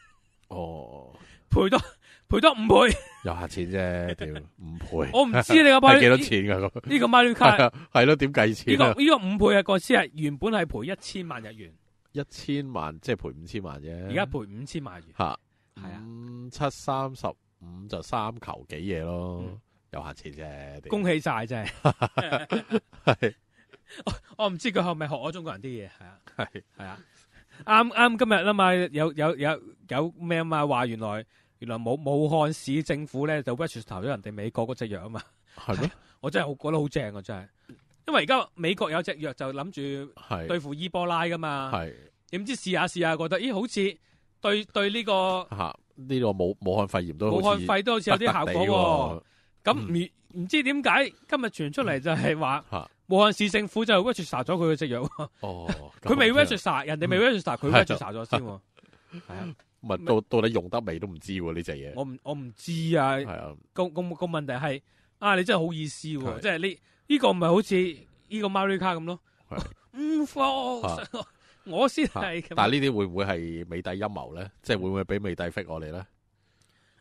哦。赔多 赔多五倍，有下钱啫，屌五倍。我唔知你个公 几多钱噶？呢个 m y l i n 卡系咯？点计钱？呢个呢个五倍啊，个先系原本系赔一千万日元，一千万即系赔五千万啫。而家赔五千万元。吓，系啊，五七三十五就三球几嘢咯，有下钱啫。恭喜晒真系。我我唔知佢系咪学我中国人啲嘢，系啊，系系啊，啱啱今日啦嘛，有有有有咩啊嘛，话原来。原来武武汉市政府咧就 r e s e r 咗人哋美国嗰只药啊嘛，系咩？我真系好觉得好正啊，真系，因为而家美国有只药就谂住对付伊波拉噶嘛，系，点知试下试下觉得，咦，好似对对呢个吓呢个武武汉肺炎都武汉肺都好似有啲效果，咁唔唔知点解今日传出嚟就系话，武汉市政府就 r e s e r 咗佢嘅只药，哦，佢未 r e s e r 人哋未 r e s e r 佢 r e s e r 咗先，系啊。咪到到底用得未都唔知呢只嘢。我唔我唔知啊。系啊。个个个问题系啊，你真系好意思喎。即系你呢个唔系好似呢个 m 马里卡咁咯。唔错，我 先系。但系呢啲会唔会系美帝阴谋咧？即系会唔会俾美帝 f 我哋咧？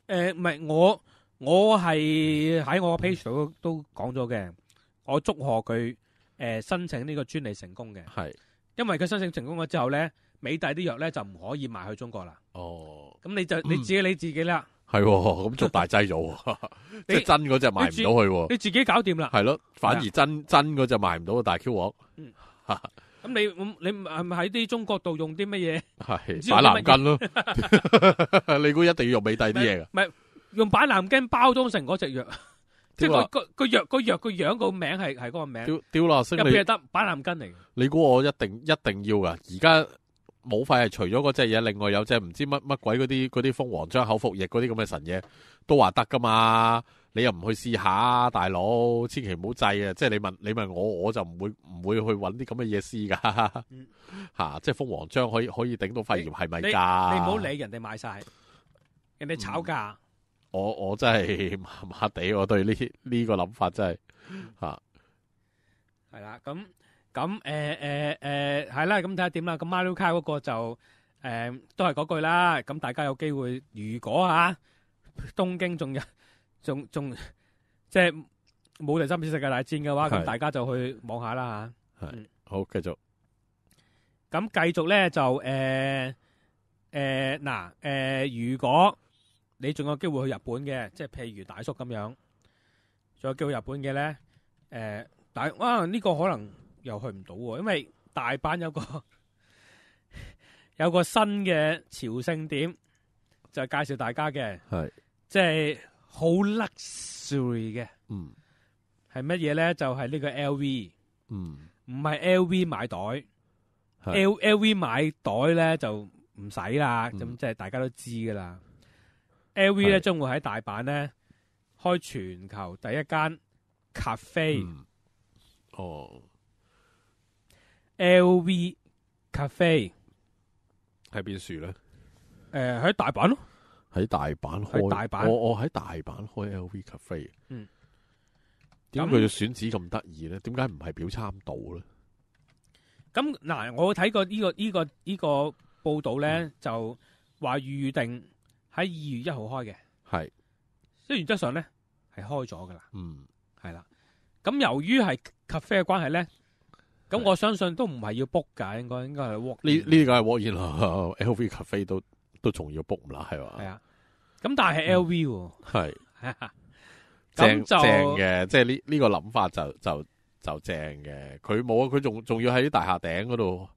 诶，唔系我我系喺我个 page 度都讲咗嘅。我祝贺佢诶申请呢个专利成功嘅。系。因为佢申请成功咗之后咧。美帝啲藥咧就唔可以賣去中國啦。哦，咁你就你自己你自己啦。系，咁做大劑咗，即系真嗰只賣唔到去。你自己搞掂啦。係咯，反而真真嗰只賣唔到大 Q 王。咁你你係咪喺啲中國度用啲乜嘢？系摆藍根咯。你估一定要用美帝啲嘢㗎？唔係用摆藍根包裝成嗰只藥，即係個个個藥個藥個樣個名係系嗰個名。丢丢啦，得板藍根嚟嘅。你估我一定一定要㗎？而家。冇肺系除咗嗰只嘢，另外有只唔知乜乜鬼嗰啲嗰啲蜂王浆口服液嗰啲咁嘅神嘢都话得噶嘛？你又唔去试下，大佬千祈唔好制啊！即系你问你问我，我就唔会唔会去揾啲咁嘅嘢试噶吓。即系蜂王浆可以可以顶到肺炎系咪？噶你唔好理人哋买晒，人哋炒价。我我真系 麻麻地，我对呢呢个谂法真系吓。系啦，咁。咁诶诶诶系啦，咁睇下点啦。咁 m a r o k a 嗰个就诶都系嗰句啦。咁大家有机会，如果啊东京仲有 仲仲即系冇第三次世界大战嘅话，咁大家就去望下啦吓。系好，继续。咁继续咧就诶诶嗱诶，如果你仲有机会去日本嘅，即系譬如大叔咁样，仲有机会日本嘅咧，诶但哇呢个可能。又去唔到喎，因為大阪有個 有个新嘅朝聖點，就介紹大家嘅，即係好 luxury 嘅，嗯，係乜嘢咧？就係呢個 LV，嗯，唔係 LV 買袋，LV 買袋咧就唔使啦，咁即係大家都知噶啦。LV 咧將會喺大阪咧開全球第一間咖啡，哦。L V cafe 喺边树咧？诶，喺大阪咯，喺大阪开。大阪，我我喺大阪开 L V cafe。嗯，点解佢嘅选址咁得意咧？点解唔系表参道咧？咁嗱，我睇过呢个呢个呢个报道咧，就话预定喺二月一号开嘅。系，虽原则上咧系开咗噶啦。嗯，系啦。咁由于系 cafe 嘅关系咧。咁我相信都唔系要 book 噶，应该应该系 walk。呢呢个系 w a l k in v cafe 都都仲要 book 唔啦系嘛？系啊，咁但系 LV 系，咁正正嘅，即系呢呢个谂法就就就正嘅。佢冇啊，佢仲仲要喺大厦顶嗰度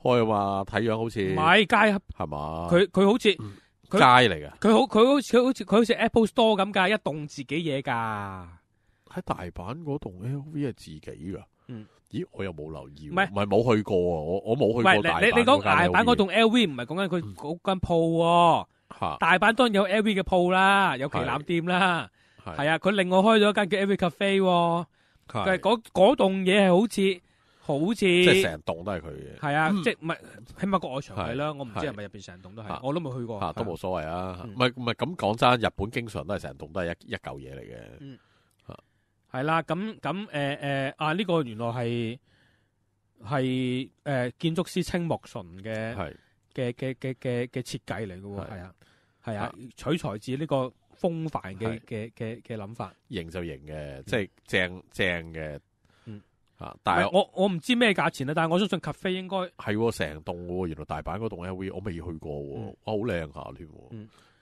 开啊嘛，睇样好似唔系街系嘛？佢佢好似街嚟噶，佢好佢好似佢好似佢好似 Apple Store 咁噶，一栋自己嘢噶。喺大阪嗰栋 LV 系自己噶，嗯。咦，我又冇留意。唔係唔冇去過啊！我我冇去過大你你講大阪嗰棟 LV 唔係講緊佢嗰間鋪喎。大阪當然有 LV 嘅鋪啦，有旗艦店啦。係啊，佢另外開咗一間叫 LV cafe。係。就嗰嗰棟嘢係好似好似。即係成棟都係佢嘅。係啊，即係唔係起碼个外墙係啦。我唔知係咪入边成棟都係，我都冇去過。都冇所謂啊！唔係唔系咁講真，日本經常都係成棟都係一一嚿嘢嚟嘅。系啦，咁咁诶诶，啊呢个原来系系诶建筑师青木纯嘅嘅嘅嘅嘅嘅设计嚟嘅喎，系啊系啊，取材自呢个风帆嘅嘅嘅嘅谂法，型就型嘅，即系正正嘅，啊！但系我我唔知咩价钱啊，但系我相信 c 咖啡应该系成栋嘅，原来大阪嗰栋 L V 我未去过，哇好靓下添，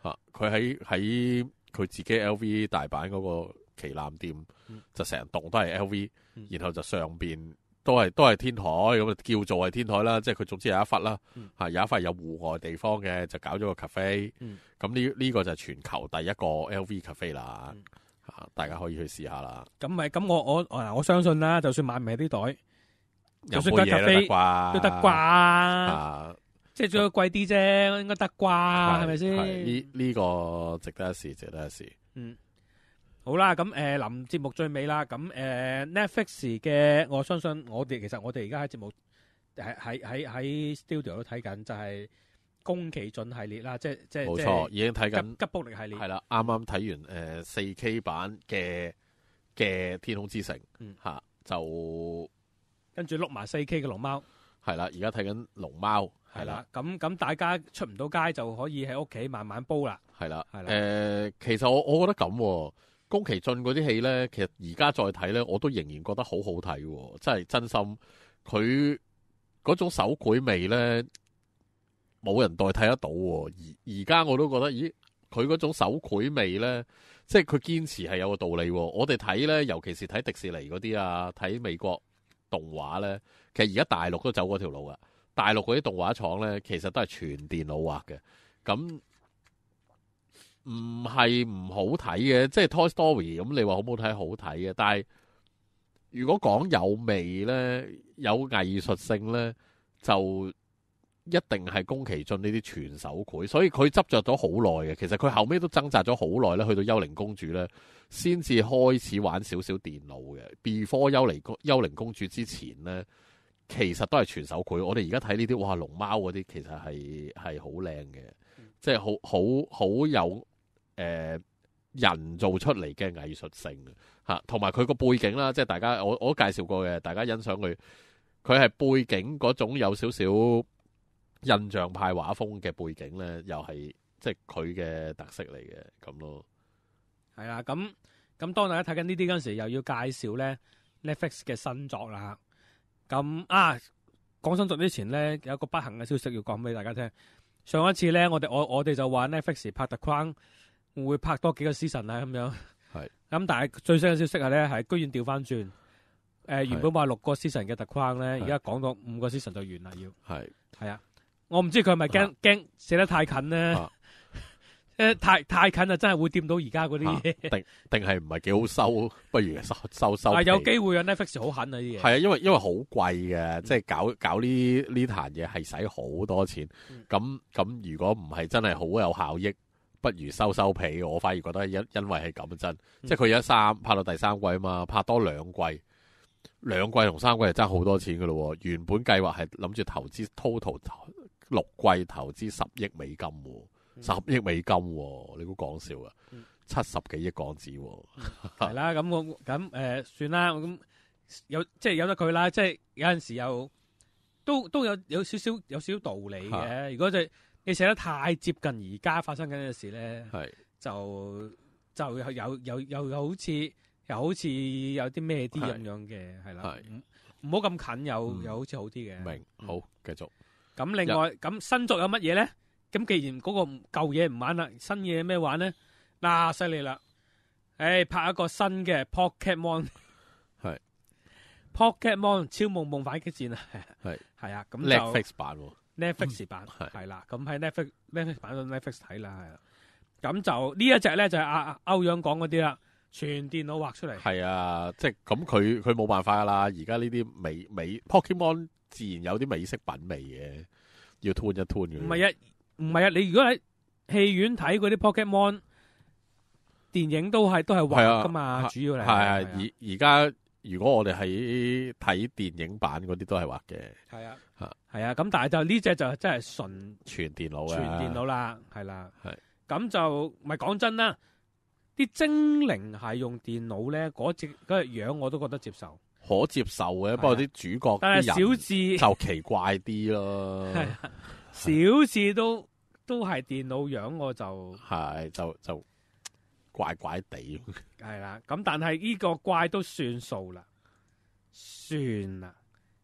吓佢喺喺佢自己 L V 大阪嗰个。旗舰店就成栋都系 LV，然后就上边都系都系天台咁啊，叫做系天台啦，即系佢总之有一忽啦，吓有一忽有户外地方嘅就搞咗个 cafe，咁呢呢个就全球第一个 LV cafe 啦，大家可以去试下啦。咁咪咁我我我相信啦，就算买唔起啲袋，就算架 c a f 都得啩，即系最多贵啲啫，应该得啩，系咪先？呢呢个值得一试，值得一试。嗯。好啦，咁诶，临节目最尾啦，咁诶，Netflix 嘅，我相信我哋其实我哋而家喺节目喺喺喺喺 studio 睇紧就系宫崎骏系列啦，即系即系冇错，已经睇紧吉卜力系列系啦，啱啱睇完诶四 K 版嘅嘅天空之城吓，就跟住碌埋四 K 嘅龙猫系啦，而家睇紧龙猫系啦，咁咁大家出唔到街就可以喺屋企慢慢煲啦，系啦系啦，诶，其实我我觉得咁。宫崎骏嗰啲戏咧，其实而家再睇咧，我都仍然觉得好好睇，真系真心。佢嗰种手绘味咧，冇人代替得到。而而家我都觉得，咦，佢嗰种手绘味咧，即系佢坚持系有个道理。我哋睇咧，尤其是睇迪士尼嗰啲啊，睇美国动画咧，其实而家大陆都走嗰条路噶。大陆嗰啲动画厂咧，其实都系全电脑画嘅。咁唔系唔好睇嘅，即系 toy story 咁，你话好唔好睇好睇嘅。但系如果讲有味咧，有艺术性咧，就一定系宫崎骏呢啲全手绘。所以佢执着咗好耐嘅，其实佢后尾都挣扎咗好耐咧，去到幽灵公主咧，先至开始玩少少电脑嘅。before 幽灵公幽灵公主之前咧，其实都系全手绘。我哋而家睇呢啲，哇，龙猫嗰啲其实系系好靓嘅，即系好好好有。诶，人做出嚟嘅艺术性吓，同埋佢个背景啦，即系大家我我介绍过嘅。大家欣赏佢，佢系背景嗰种有少少印象派画风嘅背景咧，又系即系佢嘅特色嚟嘅咁咯。系啦，咁咁当大家睇紧呢啲嗰阵时，又要介绍咧 Netflix 嘅新作啦。咁啊，讲新作之前咧，有一个不幸嘅消息要讲俾大家听。上一次咧，我哋我我哋就话 Netflix 拍特框。会拍多几个 season 啊，咁样。系。咁但系最新嘅消息系咧，系居然调翻转。诶，原本话六个 season 嘅特框咧，而家讲到五个 season 就完啦，要。系。系啊。我唔知佢系咪惊惊写得太近咧。啊。诶，太太近就真系会掂到而家嗰啲嘢。定定系唔系几好收？不如收收收。系有机会啊！Netflix 好狠啊！啲嘢。系啊，因为因为好贵嘅，即系搞搞呢呢坛嘢系使好多钱。咁咁，如果唔系真系好有效益。不如收收皮，我反而覺得因因為係咁真，即係佢而家三拍到第三季啊嘛，拍多兩季，兩季同三季係爭好多錢噶咯喎。原本計劃係諗住投資 total 六季投資十億美金，十億美金，你估講笑啊？七十幾億港紙，係啦，咁我咁诶，算啦，咁有即係有得佢啦，即係有陣時又都都有有少少有少道理嘅。如果就你寫得太接近而家發生緊嘅事咧，就就有有有又好似，又好似有啲咩啲咁樣嘅，係啦，唔唔好咁近，又又好似好啲嘅。明好繼續。咁另外，咁新作有乜嘢咧？咁既然嗰個舊嘢唔玩啦，新嘢咩玩咧？嗱，犀利啦！誒，拍一個新嘅 p o k e m o n 系 p o k e m o n 超夢夢反激戰啊！係系 啊，咁就。Netflix 版系啦，咁喺 Netflix，Netflix 版度 Netflix 睇啦，系啦。咁就呢一只咧就系阿欧阳讲嗰啲啦，全电脑画出嚟。系啊，即系咁佢佢冇办法噶啦。而家呢啲美美 Pokemon 自然有啲美式品味嘅，要 turn 一 turn 嘅。唔系啊，唔系啊，你如果喺戏院睇嗰啲 Pokemon 电影都系都系画噶嘛，主要嚟。系而而家如果我哋喺睇电影版嗰啲都系画嘅。系啊。系啊，咁但系就呢只就真系纯全电脑嘅，全电脑啦，系啦，系咁就咪讲真啦，啲精灵系用电脑咧，嗰只嗰个样我都觉得接受，可接受嘅，不过啲主角但系小智就奇怪啲咯，小智都都系电脑样我就系就就怪怪地，系啦，咁但系呢个怪都算数啦，算啦。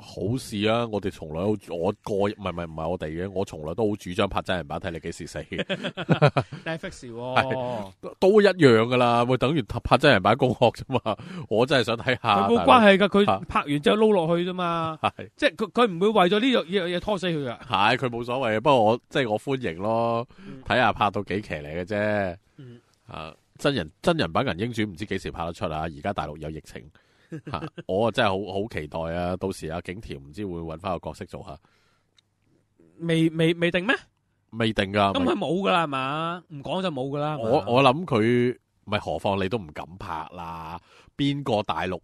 好事啊！我哋从来都我个唔系唔系唔系我哋嘅，我从来都好主张拍真人版，睇你几时死。Netflix 喎，都一样噶啦，咪等于拍真人版公学啫嘛。我真系想睇下，冇关系噶，佢拍完之后捞落去啫嘛。系，即系佢佢唔会为咗呢样嘢拖死佢噶。系，佢冇所谓。不过我即系我欢迎咯，睇下拍到几骑嚟嘅啫。啊，真人真人版《银鹰传》唔知几时拍得出啊？而家大陆有疫情。吓！我啊真系好好期待啊！到时阿景甜唔知会揾翻个角色做下，未未未定咩？未定噶，咁佢冇噶啦系嘛？唔讲就冇噶啦。我我谂佢咪何況你都唔敢拍啦？边个大陆？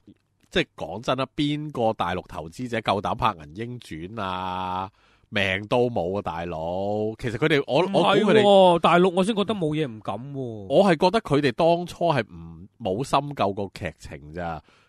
即系讲真啦，边个大陆投资者够胆拍《银鹰传》啊？命都冇啊！大佬，其实佢哋我我估佢哋大陆，我先觉得冇嘢唔敢。我系觉得佢哋当初系唔冇深究个剧情咋。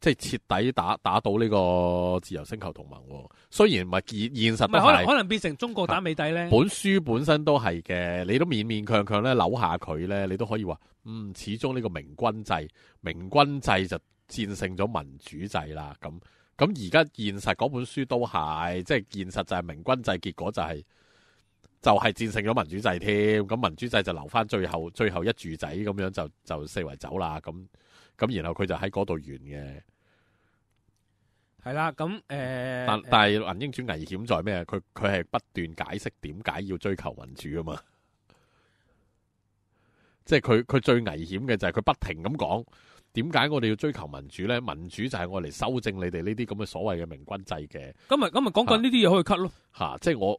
即系彻底打打到呢个自由星球同盟，虽然唔系现现实唔系可能可能变成中国打美帝咧。本书本身都系嘅，你都勉勉强强咧扭下佢咧，你都可以话，嗯，始终呢个明君制，明君制就战胜咗民主制啦。咁咁而家现实嗰本书都系，即系现实就系明君制，结果就系就系战胜咗民主制添。咁民主制就留翻最后最后一住仔咁样就就四围走啦咁。咁然后佢就喺嗰度完嘅，系啦。咁诶，但但系林英主危险在咩？佢佢系不断解释点解要追求民主啊嘛，即系佢佢最危险嘅就系佢不停咁讲，点解我哋要追求民主咧？民主就系我嚟修正你哋呢啲咁嘅所谓嘅明君制嘅。咁咪咁咪讲紧呢啲嘢可以 cut 咯。吓，即系我。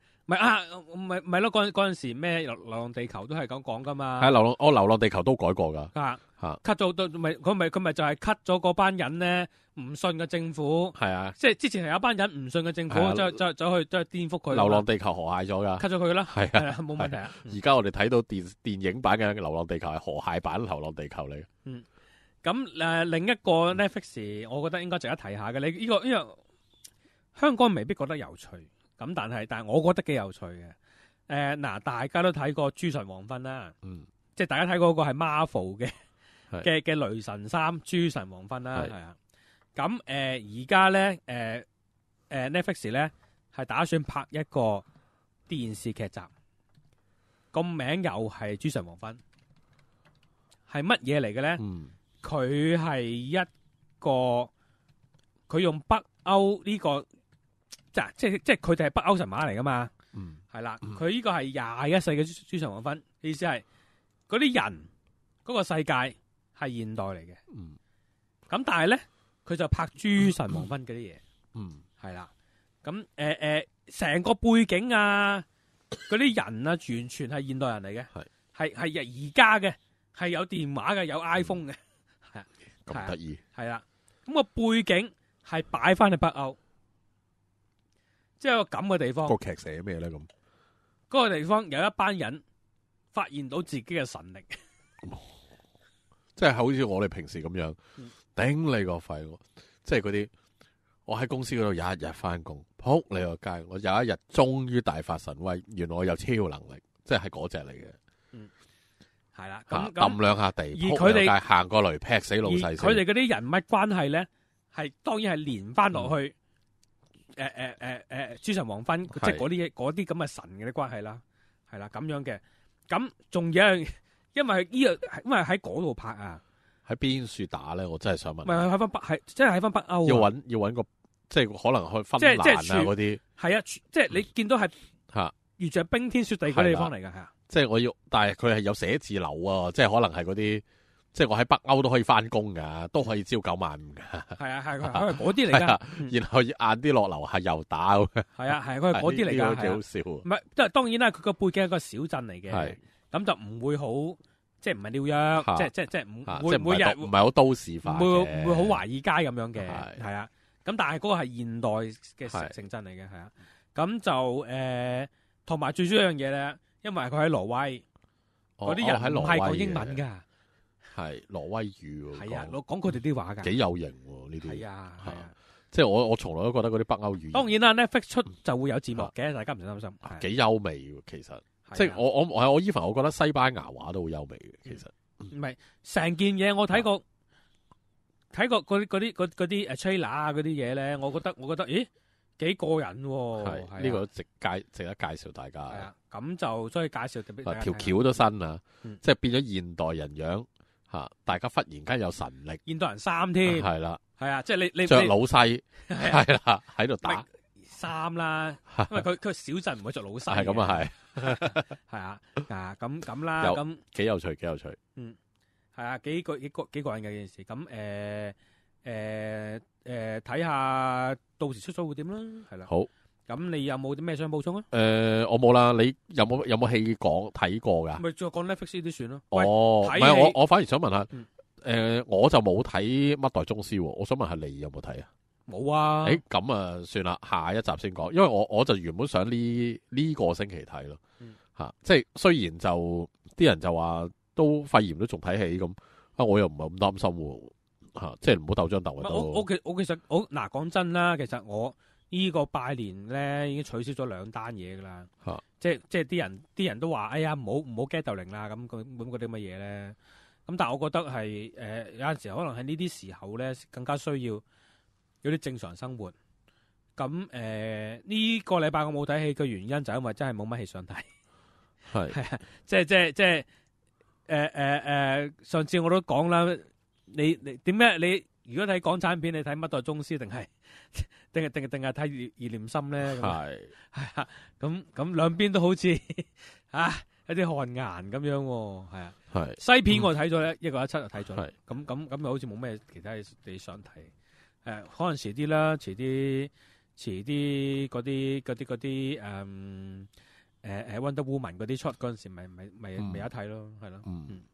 咪啊，咪咪咯，嗰嗰阵时咩流流浪地球都系咁讲噶嘛。系流浪，我流浪地球都改过噶。吓吓，cut 咗都咪佢咪佢咪就系 cut 咗嗰班人咧，唔信嘅政府。系啊，即系之前系有班人唔信嘅政府，走再走去系颠覆佢。流浪地球河蟹咗噶，cut 咗佢啦。系啊，冇问题啊。而家我哋睇到电电影版嘅流浪地球系河蟹版流浪地球嚟。嗯，咁诶，另一个 Netflix，我觉得应该值得睇下嘅。你呢个呢个香港未必觉得有趣。咁但系，但系我觉得几有趣嘅。诶，嗱，大家都睇过《诸神黄昏》啦，即系大家睇嗰个系 Marvel 嘅嘅嘅雷神三《诸神黄昏》啦，系啊。咁诶，而家咧，诶，诶 Netflix 咧系打算拍一个电视剧集，个名又系《诸神黄昏》，系乜嘢嚟嘅咧？佢系一个，佢用北欧呢个。即系即系佢哋系北欧神马嚟噶嘛？系啦，佢呢个系廿一世嘅诸神黄昏，意思系嗰啲人嗰个世界系现代嚟嘅。咁但系咧，佢就拍诸神黄昏嗰啲嘢。系啦，咁诶诶，成个背景啊，嗰啲人啊，完全系现代人嚟嘅，系系系而家嘅，系有电话嘅，有 iPhone 嘅，系啊，咁得意。系啦，咁个背景系摆翻喺北欧。即系个咁嘅地方，个剧写咩咧？咁嗰个地方有一班人发现到自己嘅神力，即系好似我哋平时咁样，顶你个肺！即系嗰啲我喺公司嗰度一日翻工，扑你个街！我有一日终于大发神威，原来我有超能力，即系嗰只嚟嘅。系啦，咁抌两下地，而佢哋行过嚟劈死老细。佢哋嗰啲人物关系咧，系当然系连翻落去。诶诶诶诶，诸神黄昏，即系嗰啲嗰啲咁嘅神嘅啲关系啦，系啦咁样嘅。咁仲有样，因为呢个因为喺嗰度拍啊，喺边处打咧，我真系想问。唔系，喺翻北，系即系喺翻北欧。要揾要揾个，即系可能去芬兰啊嗰啲。系啊，即系你见到系吓，完全冰天雪地嘅地方嚟噶，系啊。即系我要，但系佢系有写字楼啊，即系可能系嗰啲。即系我喺北欧都可以翻工噶，都可以朝九晚五噶。系啊系，佢系 嗰啲嚟噶。然后晏啲落楼下又打。系啊系啊，佢系嗰啲 嚟噶。呢好笑。唔系，即系当然啦。佢个背景系个小镇嚟嘅，咁就唔会好，即系唔系纽约，即系即系即系唔会每日唔系好都市化，唔会唔会好华尔街咁样嘅。系啊，咁但系嗰个系现代嘅城城镇嚟嘅。系啊，咁就诶，同埋最主要一样嘢咧，因为佢喺挪威，嗰啲人唔系讲英文噶。系挪威语，系啊，我讲佢哋啲话噶，几有型呢啲系啊，系啊，即系我我从来都觉得嗰啲北欧语，当然啦，Netflix 出就会有字幕嘅，大家唔使担心。几优美其实，即系我我系我 even 我觉得西班牙话都好优美嘅，其实唔系成件嘢我睇过睇过嗰啲啲嗰啲诶，Chyna 啊嗰啲嘢咧，我觉得我觉得咦几过瘾喎。系呢个值介值得介绍大家。咁就所以介绍特别条桥都新啊，即系变咗现代人样。吓！大家忽然间有神力，见到人三添，系啦，系啊，即系你你着老细，系啦，喺度打三啦，因为佢佢小镇唔会着老细，系咁啊，系 系啊，啊咁咁啦，咁几有趣几有趣，嗯，系啊，几个几个几个人嘅件事，咁诶诶诶，睇下到时出租会点啦，系啦，好。咁你有冇啲咩想补充啊？诶，我冇啦。你有冇有冇戏讲睇过噶？咪再讲 Netflix 啲算咯。哦，唔系我我反而想问下，诶，我就冇睇《乜代宗师》。我想问下你有冇睇啊？冇啊。诶，咁啊，算啦，下一集先讲。因为我我就原本想呢呢个星期睇咯。吓，即系虽然就啲人就话都肺炎都仲睇戏咁，啊，我又唔系咁担心。吓，即系唔好斗张斗。我我我其实我嗱讲真啦，其实我。呢個拜年咧已經取消咗兩單嘢啦，即即啲人啲人都話：哎呀，唔好唔好 get 到零啦咁嗰咁嗰啲乜嘢咧。咁但係我覺得係誒有陣候可能喺呢啲時候咧更加需要有啲正常生活。咁誒呢個禮拜我冇睇戲嘅原因就係因為真係冇乜戲想睇。係，即即即誒誒誒，上次我都講啦，你你點解你？如果睇港产片，你睇乜代宗师定系 定系定系定系睇二念心咧？系系 啊，咁咁两边都好似 啊一啲汗颜咁样，系啊。系西片我睇咗咧，一个一七就睇咗，咁咁咁又好似冇咩其他你想睇？诶，可能迟啲啦，迟啲迟啲嗰啲嗰啲嗰啲诶诶诶 Wonder 温德乌文嗰啲出嗰阵时咪咪咪未一睇咯，系咯。嗯。